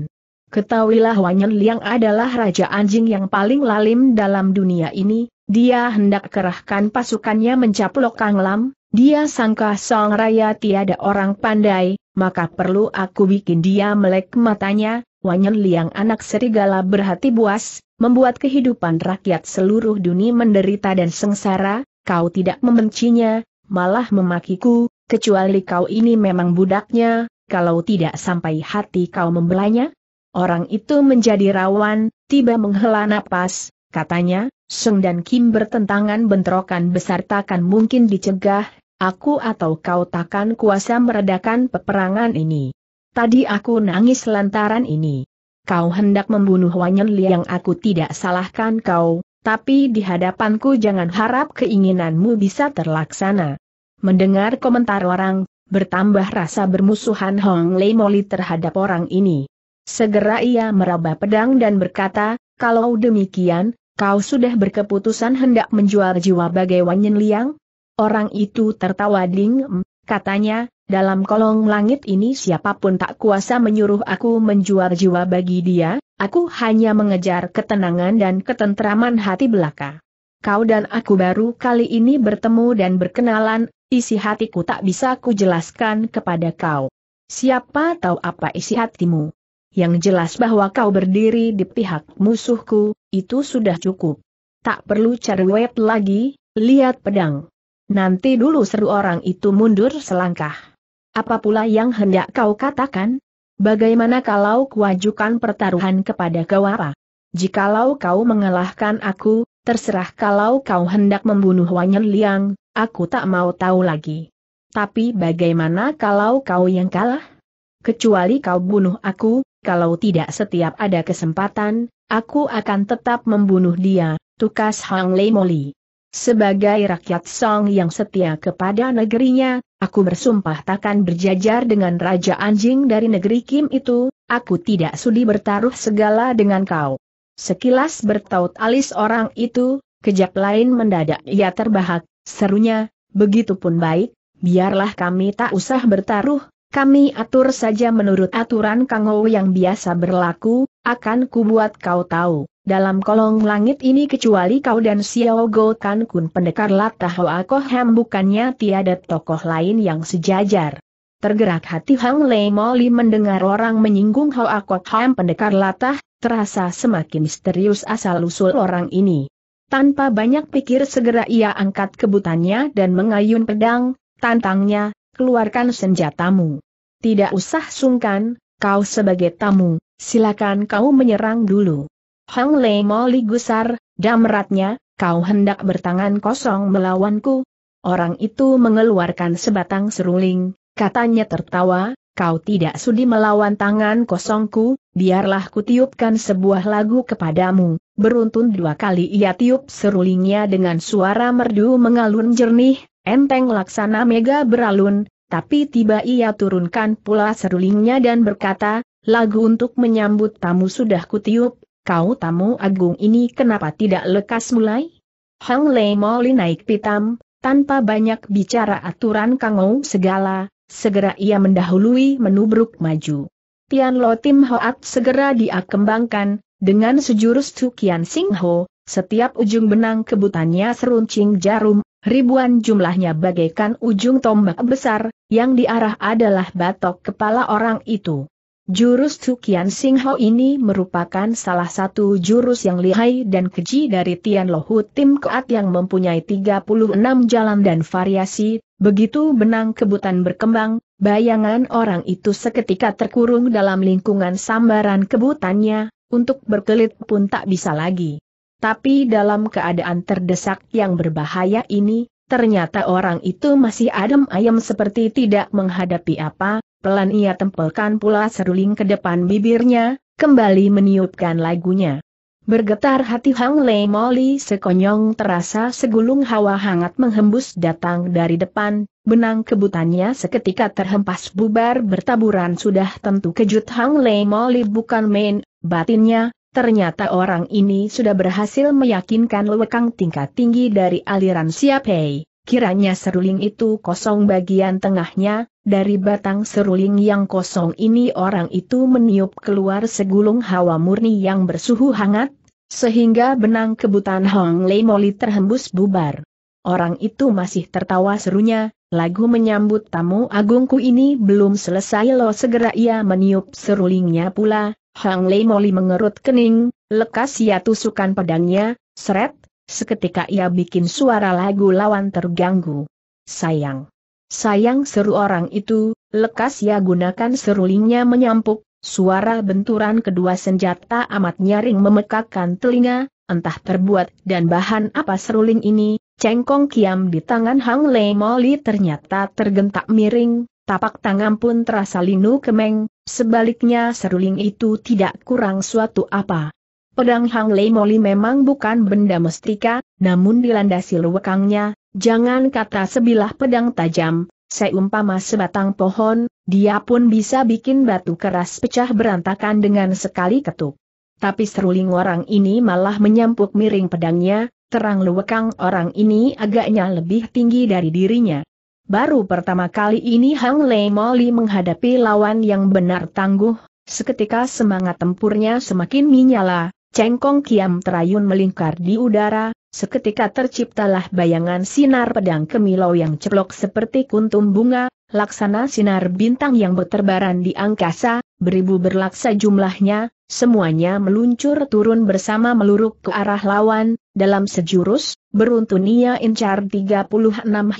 Ketahuilah Wanyan Liang adalah raja anjing yang paling lalim dalam dunia ini, dia hendak kerahkan pasukannya mencaplok Kang Lam, dia sangka Song Raya tiada orang pandai, maka perlu aku bikin dia melek matanya, Wanyan Liang anak serigala berhati buas, membuat kehidupan rakyat seluruh dunia menderita dan sengsara, kau tidak membencinya, malah memakiku, kecuali kau ini memang budaknya, kalau tidak sampai hati kau membelanya, Orang itu menjadi rawan, tiba menghela napas, katanya, Sung dan Kim bertentangan bentrokan besar takkan mungkin dicegah, aku atau kau takkan kuasa meredakan peperangan ini. Tadi aku nangis lantaran ini. Kau hendak membunuh Wanyan Li yang aku tidak salahkan kau, tapi di hadapanku jangan harap keinginanmu bisa terlaksana. Mendengar komentar orang, bertambah rasa bermusuhan Hong Lei Moli terhadap orang ini. Segera ia meraba pedang dan berkata, kalau demikian, kau sudah berkeputusan hendak menjual jiwa bagai Wanyin Liang? Orang itu tertawa ding mm, katanya, dalam kolong langit ini siapapun tak kuasa menyuruh aku menjual jiwa bagi dia, aku hanya mengejar ketenangan dan ketentraman hati belaka. Kau dan aku baru kali ini bertemu dan berkenalan, isi hatiku tak bisa kujelaskan kepada kau. Siapa tahu apa isi hatimu? yang jelas bahwa kau berdiri di pihak musuhku, itu sudah cukup. Tak perlu cari web lagi, lihat pedang. Nanti dulu seru orang itu mundur selangkah. Apa pula yang hendak kau katakan? Bagaimana kalau kuajukan pertaruhan kepada Gawara? Jikalau kau mengalahkan aku, terserah kalau kau hendak membunuh Wanyan Liang, aku tak mau tahu lagi. Tapi bagaimana kalau kau yang kalah? Kecuali kau bunuh aku, kalau tidak setiap ada kesempatan, aku akan tetap membunuh dia, tukas Hang Lei Moli. Sebagai rakyat Song yang setia kepada negerinya, aku bersumpah takkan berjajar dengan Raja Anjing dari negeri Kim itu, aku tidak sudi bertaruh segala dengan kau. Sekilas bertaut alis orang itu, kejap lain mendadak ia terbahak, serunya, begitupun baik, biarlah kami tak usah bertaruh, kami atur saja menurut aturan Kangou yang biasa berlaku, akan kubuat kau tahu, dalam kolong langit ini kecuali kau dan Xiao Go Kan Kun pendekar Lataho Akoham bukannya tiada tokoh lain yang sejajar. Tergerak hati Hang Lei Moli mendengar orang menyinggung Hao Akoham pendekar Latah, terasa semakin misterius asal-usul orang ini. Tanpa banyak pikir segera ia angkat kebutannya dan mengayun pedang, tantangnya, keluarkan senjatamu. Tidak usah sungkan, kau sebagai tamu, silakan kau menyerang dulu. Hang Lei Moli gusar, damratnya, kau hendak bertangan kosong melawanku. Orang itu mengeluarkan sebatang seruling, katanya tertawa, kau tidak sudi melawan tangan kosongku, biarlah kutiupkan sebuah lagu kepadamu. Beruntun dua kali ia tiup serulingnya dengan suara merdu mengalun jernih, Enteng laksana mega beralun, tapi tiba ia turunkan pula serulingnya dan berkata, lagu untuk menyambut tamu sudah kutiup, kau tamu agung ini kenapa tidak lekas mulai? Hang Lei Moli naik pitam, tanpa banyak bicara aturan kangau segala, segera ia mendahului menubruk maju. Tian Lo Tim Hoat segera dia kembangkan, dengan sejurus Tukian Sing Ho, setiap ujung benang kebutannya seruncing jarum Ribuan jumlahnya bagaikan ujung tombak besar, yang diarah adalah batok kepala orang itu. Jurus Tukian Singho ini merupakan salah satu jurus yang lihai dan keji dari Tian Lohu Tim Keat yang mempunyai 36 jalan dan variasi, begitu benang kebutan berkembang, bayangan orang itu seketika terkurung dalam lingkungan sambaran kebutannya, untuk berkelit pun tak bisa lagi tapi dalam keadaan terdesak yang berbahaya ini, ternyata orang itu masih adem ayam seperti tidak menghadapi apa, pelan ia tempelkan pula seruling ke depan bibirnya, kembali meniupkan lagunya. Bergetar hati Hang Lei Moli sekonyong terasa segulung hawa hangat menghembus datang dari depan, benang kebutannya seketika terhempas bubar bertaburan sudah tentu kejut Hang Lei Moli bukan main, batinnya, Ternyata orang ini sudah berhasil meyakinkan lewekang tingkat tinggi dari aliran Siap Kiranya seruling itu kosong bagian tengahnya, dari batang seruling yang kosong ini orang itu meniup keluar segulung hawa murni yang bersuhu hangat, sehingga benang kebutan Hong Lei Moli terhembus bubar. Orang itu masih tertawa serunya, lagu menyambut tamu agungku ini belum selesai lo segera ia meniup serulingnya pula, Hang Lei Moli mengerut kening, lekas ia tusukan pedangnya, seret, seketika ia bikin suara lagu lawan terganggu. Sayang. Sayang seru orang itu, lekas ia gunakan serulingnya menyampuk, suara benturan kedua senjata amat nyaring memekakkan telinga, entah terbuat dan bahan apa seruling ini, cengkong kiam di tangan Hang Lei Moli ternyata tergentak miring, tapak tangan pun terasa linu kemeng, sebaliknya seruling itu tidak kurang suatu apa. Pedang Hang Lei Moli memang bukan benda mestika, namun dilandasi lewekangnya, jangan kata sebilah pedang tajam, seumpama sebatang pohon, dia pun bisa bikin batu keras pecah berantakan dengan sekali ketuk. Tapi seruling orang ini malah menyampuk miring pedangnya, terang lewekang orang ini agaknya lebih tinggi dari dirinya. Baru pertama kali ini Hang Lei Moli menghadapi lawan yang benar tangguh, seketika semangat tempurnya semakin menyala, cengkong kiam terayun melingkar di udara, seketika terciptalah bayangan sinar pedang kemilau yang ceplok seperti kuntum bunga, laksana sinar bintang yang berterbaran di angkasa, beribu berlaksa jumlahnya, semuanya meluncur turun bersama meluruk ke arah lawan, dalam sejurus, beruntun ia incar 36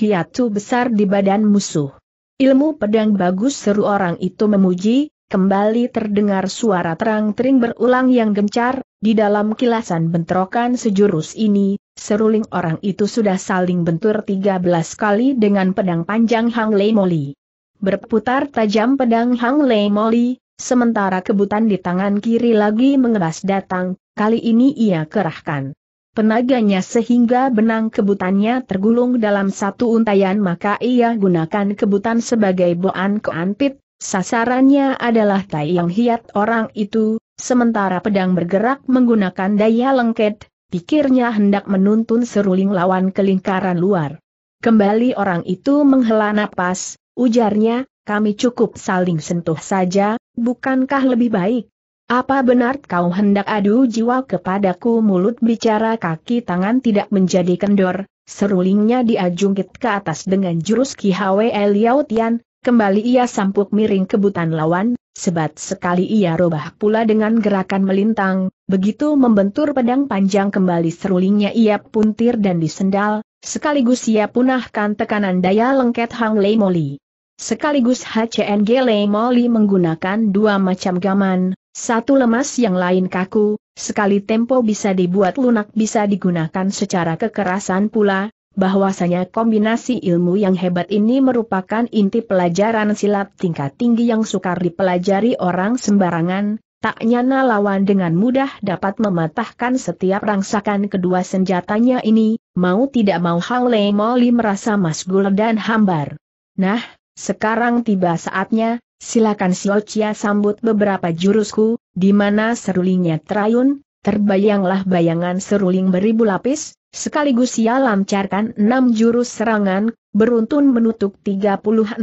hiatu besar di badan musuh. Ilmu pedang bagus seru orang itu memuji, kembali terdengar suara terang-tering berulang yang gencar, di dalam kilasan bentrokan sejurus ini, seruling orang itu sudah saling bentur 13 kali dengan pedang panjang Hang Lei Moli. Berputar tajam pedang Hang Lei Moli, sementara kebutan di tangan kiri lagi mengebas datang, kali ini ia kerahkan penaganya sehingga benang kebutannya tergulung dalam satu untayan maka ia gunakan kebutan sebagai boan keantit, sasarannya adalah tai yang hiat orang itu, sementara pedang bergerak menggunakan daya lengket, pikirnya hendak menuntun seruling lawan ke lingkaran luar. Kembali orang itu menghela napas, ujarnya, kami cukup saling sentuh saja, bukankah lebih baik? Apa benar kau hendak adu jiwa kepadaku mulut bicara kaki tangan tidak menjadi kendor, serulingnya diajungkit ke atas dengan jurus Ki Hwe Liao Tian, kembali ia sampuk miring kebutan lawan, sebat sekali ia robah pula dengan gerakan melintang, begitu membentur pedang panjang kembali serulingnya ia puntir dan disendal, sekaligus ia punahkan tekanan daya lengket Hang Lei Moli. Sekaligus HCNG Lei Moli menggunakan dua macam gaman, satu lemas yang lain kaku, sekali tempo bisa dibuat lunak bisa digunakan secara kekerasan pula, bahwasanya kombinasi ilmu yang hebat ini merupakan inti pelajaran silat tingkat tinggi yang sukar dipelajari orang sembarangan, tak nyana lawan dengan mudah dapat mematahkan setiap rangsakan kedua senjatanya ini, mau tidak mau Hang Lei Moli merasa masgul dan hambar. Nah, sekarang tiba saatnya, Silakan Siocia sambut beberapa jurusku, di mana serulingnya terayun, terbayanglah bayangan seruling beribu lapis, sekaligus ia lancarkan enam jurus serangan, beruntun menutup 36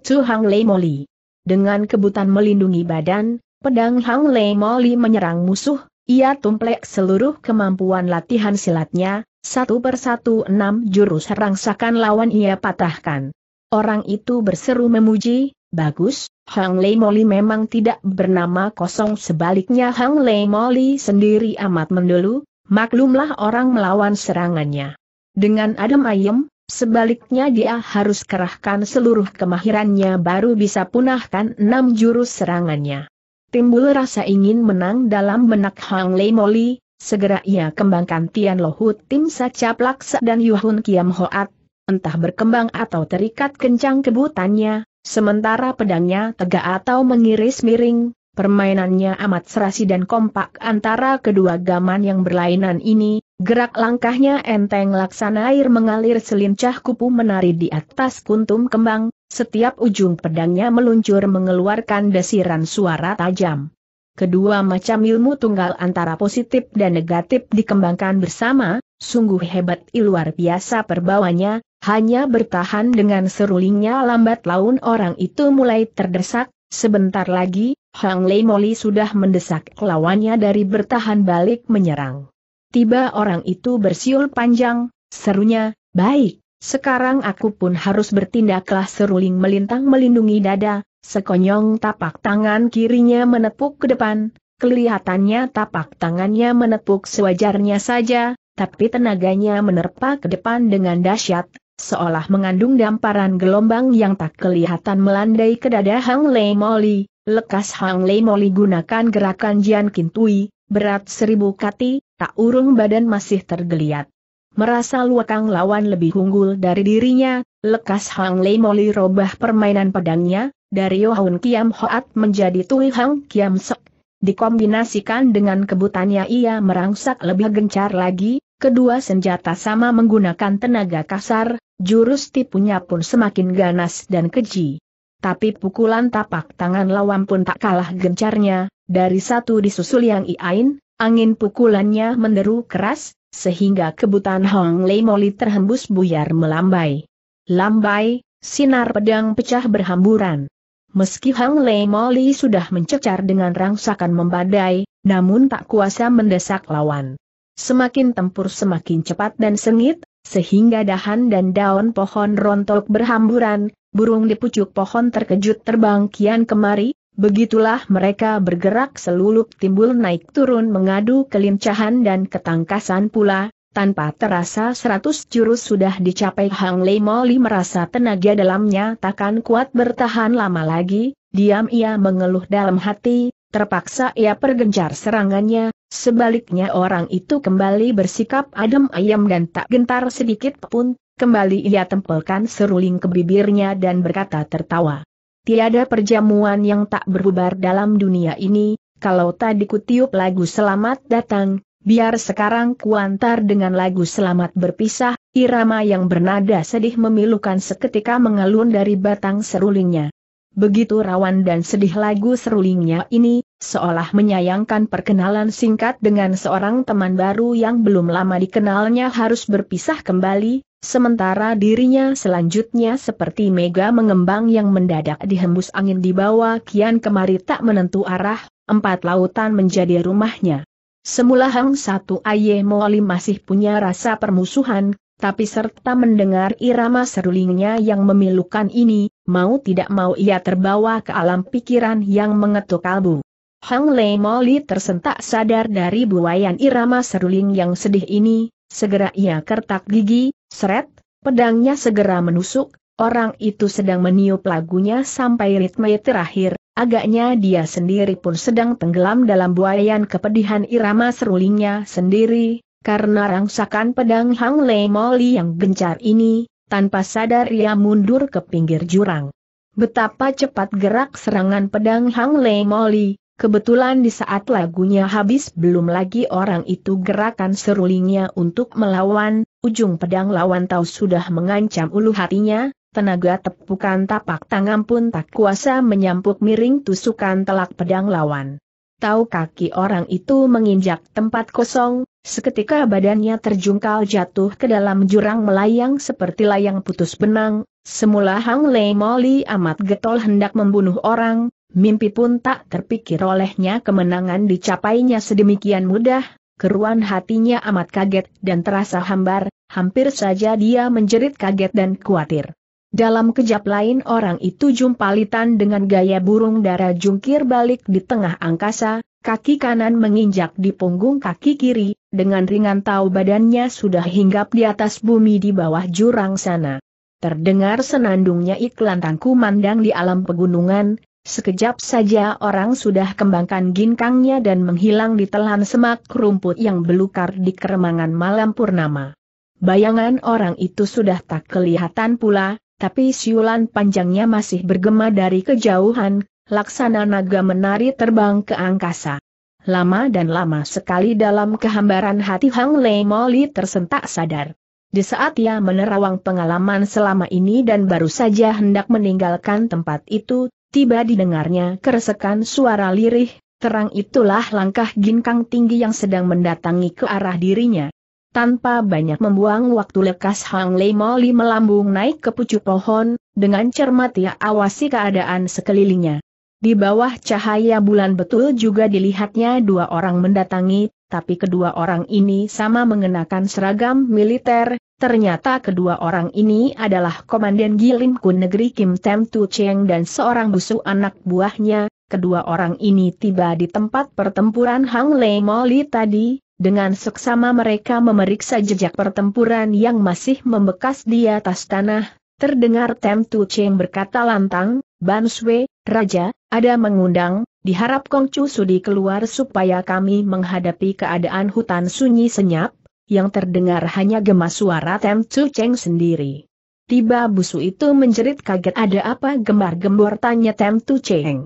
Su Hang Lei Moli. Dengan kebutan melindungi badan, pedang Hang Lei Moli menyerang musuh, ia tumplek seluruh kemampuan latihan silatnya, satu persatu enam jurus rangsakan lawan ia patahkan. Orang itu berseru memuji, Bagus, Hang Lei Moli memang tidak bernama kosong sebaliknya Hang Lei Moli sendiri amat mendulu. maklumlah orang melawan serangannya. Dengan adem ayem, sebaliknya dia harus kerahkan seluruh kemahirannya baru bisa punahkan enam jurus serangannya. Timbul rasa ingin menang dalam benak Hang Lei Moli, segera ia kembangkan Tian Lohut Tim Saca Plaksa dan Yuhun Kiam Hoat, entah berkembang atau terikat kencang kebutannya, Sementara pedangnya tegak atau mengiris miring, permainannya amat serasi dan kompak antara kedua gaman yang berlainan ini, gerak langkahnya enteng laksana air mengalir selincah kupu menari di atas kuntum kembang, setiap ujung pedangnya meluncur mengeluarkan desiran suara tajam. Kedua macam ilmu tunggal antara positif dan negatif dikembangkan bersama, sungguh hebat luar biasa perbawanya, hanya bertahan dengan serulingnya lambat laun orang itu mulai terdesak, sebentar lagi, Hang Lei Moli sudah mendesak lawannya dari bertahan balik menyerang. Tiba orang itu bersiul panjang, serunya, baik, sekarang aku pun harus bertindaklah seruling melintang melindungi dada, sekonyong tapak tangan kirinya menepuk ke depan, kelihatannya tapak tangannya menepuk sewajarnya saja, tapi tenaganya menerpa ke depan dengan dahsyat, seolah mengandung damparan gelombang yang tak kelihatan melandai ke dada Hang Lei Moli, lekas Hang Lei Moli gunakan gerakan Jian Kintui, berat seribu kati, tak urung badan masih tergeliat. Merasa luakang lawan lebih unggul dari dirinya, lekas Hang Lei Moli robah permainan pedangnya, dari Yohun Kiam Hoat menjadi Tui Hang Kiam Sek. Dikombinasikan dengan kebutannya ia merangsak lebih gencar lagi, Kedua senjata sama menggunakan tenaga kasar, Jurus tipunya pun semakin ganas dan keji. Tapi pukulan tapak tangan lawan pun tak kalah gencarnya, dari satu disusul yang iain, angin pukulannya menderu keras, sehingga kebutan Hong Lei Moli terhembus buyar melambai. Lambai, sinar pedang pecah berhamburan. Meski Hong Lei Moli sudah mencecar dengan rangsakan membadai, namun tak kuasa mendesak lawan. Semakin tempur semakin cepat dan sengit, sehingga dahan dan daun pohon rontok berhamburan, burung di pucuk pohon terkejut terbang kian kemari, begitulah mereka bergerak selulup timbul naik turun mengadu kelincahan dan ketangkasan pula, tanpa terasa seratus jurus sudah dicapai Hang Lei Moli merasa tenaga dalamnya takkan kuat bertahan lama lagi, diam ia mengeluh dalam hati, terpaksa ia pergencar serangannya, Sebaliknya orang itu kembali bersikap adem ayam dan tak gentar sedikit pun, kembali ia tempelkan seruling ke bibirnya dan berkata tertawa. Tiada perjamuan yang tak berbubar dalam dunia ini, kalau tak kutiup lagu selamat datang, biar sekarang kuantar dengan lagu selamat berpisah, irama yang bernada sedih memilukan seketika mengalun dari batang serulingnya. Begitu rawan dan sedih lagu serulingnya ini, seolah menyayangkan perkenalan singkat dengan seorang teman baru yang belum lama dikenalnya harus berpisah kembali, sementara dirinya selanjutnya seperti mega mengembang yang mendadak dihembus angin di bawah kian kemari tak menentu arah, empat lautan menjadi rumahnya. Semula Hang Satu Aye Moli masih punya rasa permusuhan, tapi serta mendengar irama serulingnya yang memilukan ini, mau tidak mau ia terbawa ke alam pikiran yang mengetuk kalbu. Hang Lei Moli tersentak sadar dari buayan irama seruling yang sedih ini, segera ia kertak gigi, seret, pedangnya segera menusuk, orang itu sedang meniup lagunya sampai ritme terakhir, agaknya dia sendiri pun sedang tenggelam dalam buayan kepedihan irama serulingnya sendiri, karena rangsakan pedang Hang Lei Moli yang gencar ini, tanpa sadar ia mundur ke pinggir jurang. Betapa cepat gerak serangan pedang Hang Lei Moli, Kebetulan di saat lagunya habis belum lagi orang itu gerakan serulingnya untuk melawan, ujung pedang lawan tahu sudah mengancam ulu hatinya, tenaga tepukan tapak tangan pun tak kuasa menyampuk miring tusukan telak pedang lawan. Tahu kaki orang itu menginjak tempat kosong, seketika badannya terjungkal jatuh ke dalam jurang melayang seperti layang putus benang, semula Hang Lei Moli amat getol hendak membunuh orang, Mimpi pun tak terpikir olehnya kemenangan dicapainya sedemikian mudah, keruan hatinya amat kaget dan terasa hambar, hampir saja dia menjerit kaget dan khawatir. Dalam kejap lain orang itu jumpalitan dengan gaya burung dara jungkir balik di tengah angkasa, kaki kanan menginjak di punggung kaki kiri, dengan ringan tahu badannya sudah hinggap di atas bumi di bawah jurang sana. Terdengar senandungnya iklan tangku mandang di alam pegunungan, Sekejap saja orang sudah kembangkan ginkangnya dan menghilang di telan semak rumput yang belukar di keremangan malam purnama. Bayangan orang itu sudah tak kelihatan pula, tapi siulan panjangnya masih bergema dari kejauhan, laksana naga menari terbang ke angkasa. Lama dan lama sekali dalam kehambaran hati Hang Lei Moli tersentak sadar. Di saat ia menerawang pengalaman selama ini dan baru saja hendak meninggalkan tempat itu, tiba didengarnya keresekan suara lirih, terang itulah langkah ginkang tinggi yang sedang mendatangi ke arah dirinya. Tanpa banyak membuang waktu lekas Hang Lei Moli melambung naik ke pucuk pohon, dengan cermat ia awasi keadaan sekelilingnya. Di bawah cahaya bulan betul juga dilihatnya dua orang mendatangi, tapi kedua orang ini sama mengenakan seragam militer, Ternyata kedua orang ini adalah Komandan Kun Negeri Kim Tem Tu Cheng dan seorang busu anak buahnya. Kedua orang ini tiba di tempat pertempuran Hang Lei Moli tadi, dengan seksama mereka memeriksa jejak pertempuran yang masih membekas di atas tanah. Terdengar Tem Tu Cheng berkata lantang, Ban Sui, Raja, ada mengundang, diharap Kong Chu Sudi keluar supaya kami menghadapi keadaan hutan sunyi senyap, yang terdengar hanya gema suara Tem Tzu Cheng sendiri. Tiba busu itu menjerit kaget ada apa gembar-gembor tanya Tem Tzu Cheng.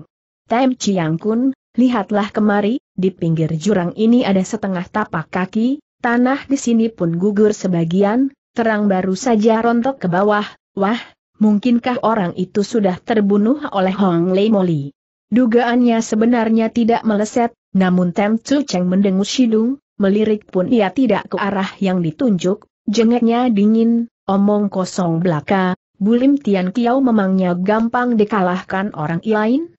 Tem Chiang Kun, lihatlah kemari, di pinggir jurang ini ada setengah tapak kaki, tanah di sini pun gugur sebagian, terang baru saja rontok ke bawah, wah, mungkinkah orang itu sudah terbunuh oleh Hong Lei Moli? Dugaannya sebenarnya tidak meleset, namun Tem Tzu Cheng mendengus hidung, melirik pun ia tidak ke arah yang ditunjuk, jengeknya dingin, omong kosong belaka, Bulim Tian Kiao memangnya gampang dikalahkan orang lain?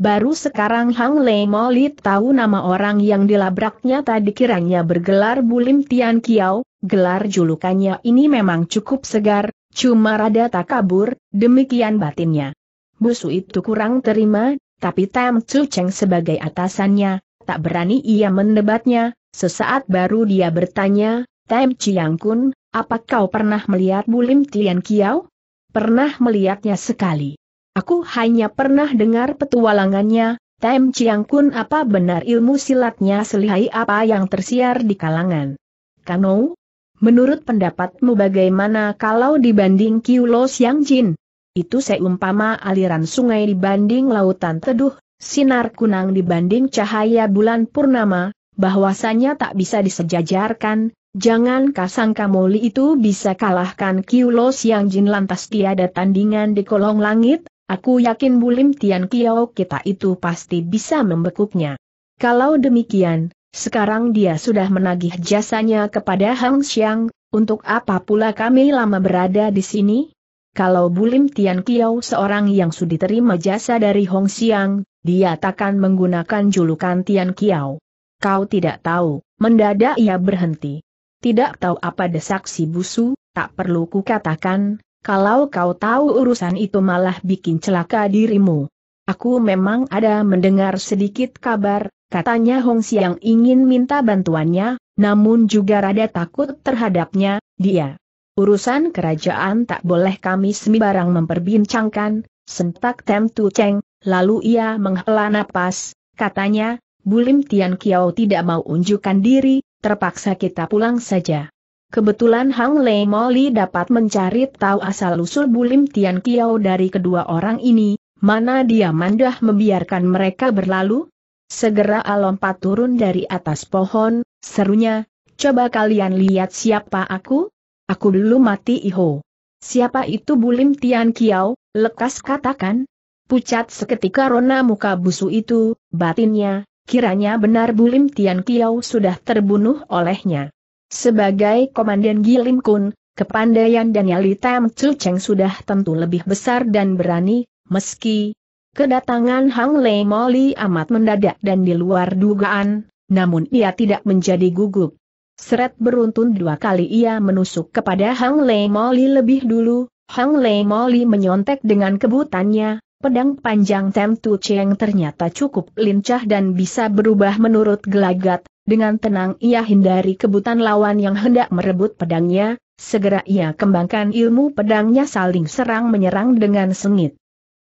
Baru sekarang Hang Lei Molit tahu nama orang yang dilabraknya tadi kiranya bergelar Bulim Tian Kiao, gelar julukannya ini memang cukup segar, cuma rada tak kabur, demikian batinnya. Busu itu kurang terima, tapi Tam Tzu Cheng sebagai atasannya, tak berani ia mendebatnya, Sesaat baru dia bertanya, Tem Chiang Kun, apa kau pernah melihat Bulim Tian Kiao? Pernah melihatnya sekali. Aku hanya pernah dengar petualangannya, Tem Chiang Kun apa benar ilmu silatnya selihai apa yang tersiar di kalangan. Kano, menurut pendapatmu bagaimana kalau dibanding Kiulo Siang Jin? Itu seumpama aliran sungai dibanding lautan teduh, sinar kunang dibanding cahaya bulan purnama, bahwasanya tak bisa disejajarkan, jangan kasangka Moli itu bisa kalahkan Kiulos Siang Jin lantas tiada tandingan di kolong langit, aku yakin Bulim Tian Kiao kita itu pasti bisa membekuknya. Kalau demikian, sekarang dia sudah menagih jasanya kepada Hang Xiang, untuk apa pula kami lama berada di sini? Kalau Bulim Tian Kiao seorang yang sudah terima jasa dari Hong Xiang, dia takkan menggunakan julukan Tian Kiao. Kau tidak tahu, mendadak ia berhenti. Tidak tahu apa desak si busu, tak perlu kukatakan, kalau kau tahu urusan itu malah bikin celaka dirimu. Aku memang ada mendengar sedikit kabar, katanya Hong Siang ingin minta bantuannya, namun juga rada takut terhadapnya, dia. Urusan kerajaan tak boleh kami sembarang memperbincangkan, sentak Tem Tu Cheng, lalu ia menghela napas, katanya, Bulim Tian Kiao tidak mau unjukkan diri, terpaksa kita pulang saja. Kebetulan Hang Lei Moli dapat mencari tahu asal-usul Bulim Tian Kiao dari kedua orang ini, mana dia mandah membiarkan mereka berlalu? Segera alompat turun dari atas pohon, serunya, coba kalian lihat siapa aku? Aku dulu mati iho. Siapa itu Bulim Tian Kiao, lekas katakan. Pucat seketika rona muka busu itu, batinnya, Kiranya benar Bulim Tian Kiao sudah terbunuh olehnya. Sebagai Komandan Gilim Kun, kepandaian Daniel Tam Chu Cheng sudah tentu lebih besar dan berani, meski kedatangan Hang Lei Moli amat mendadak dan di luar dugaan, namun ia tidak menjadi gugup. Seret beruntun dua kali ia menusuk kepada Hang Lei Moli lebih dulu, Hang Lei Moli menyontek dengan kebutannya, Pedang panjang Tem Tu Cheng ternyata cukup lincah dan bisa berubah menurut gelagat, dengan tenang ia hindari kebutan lawan yang hendak merebut pedangnya, segera ia kembangkan ilmu pedangnya saling serang menyerang dengan sengit.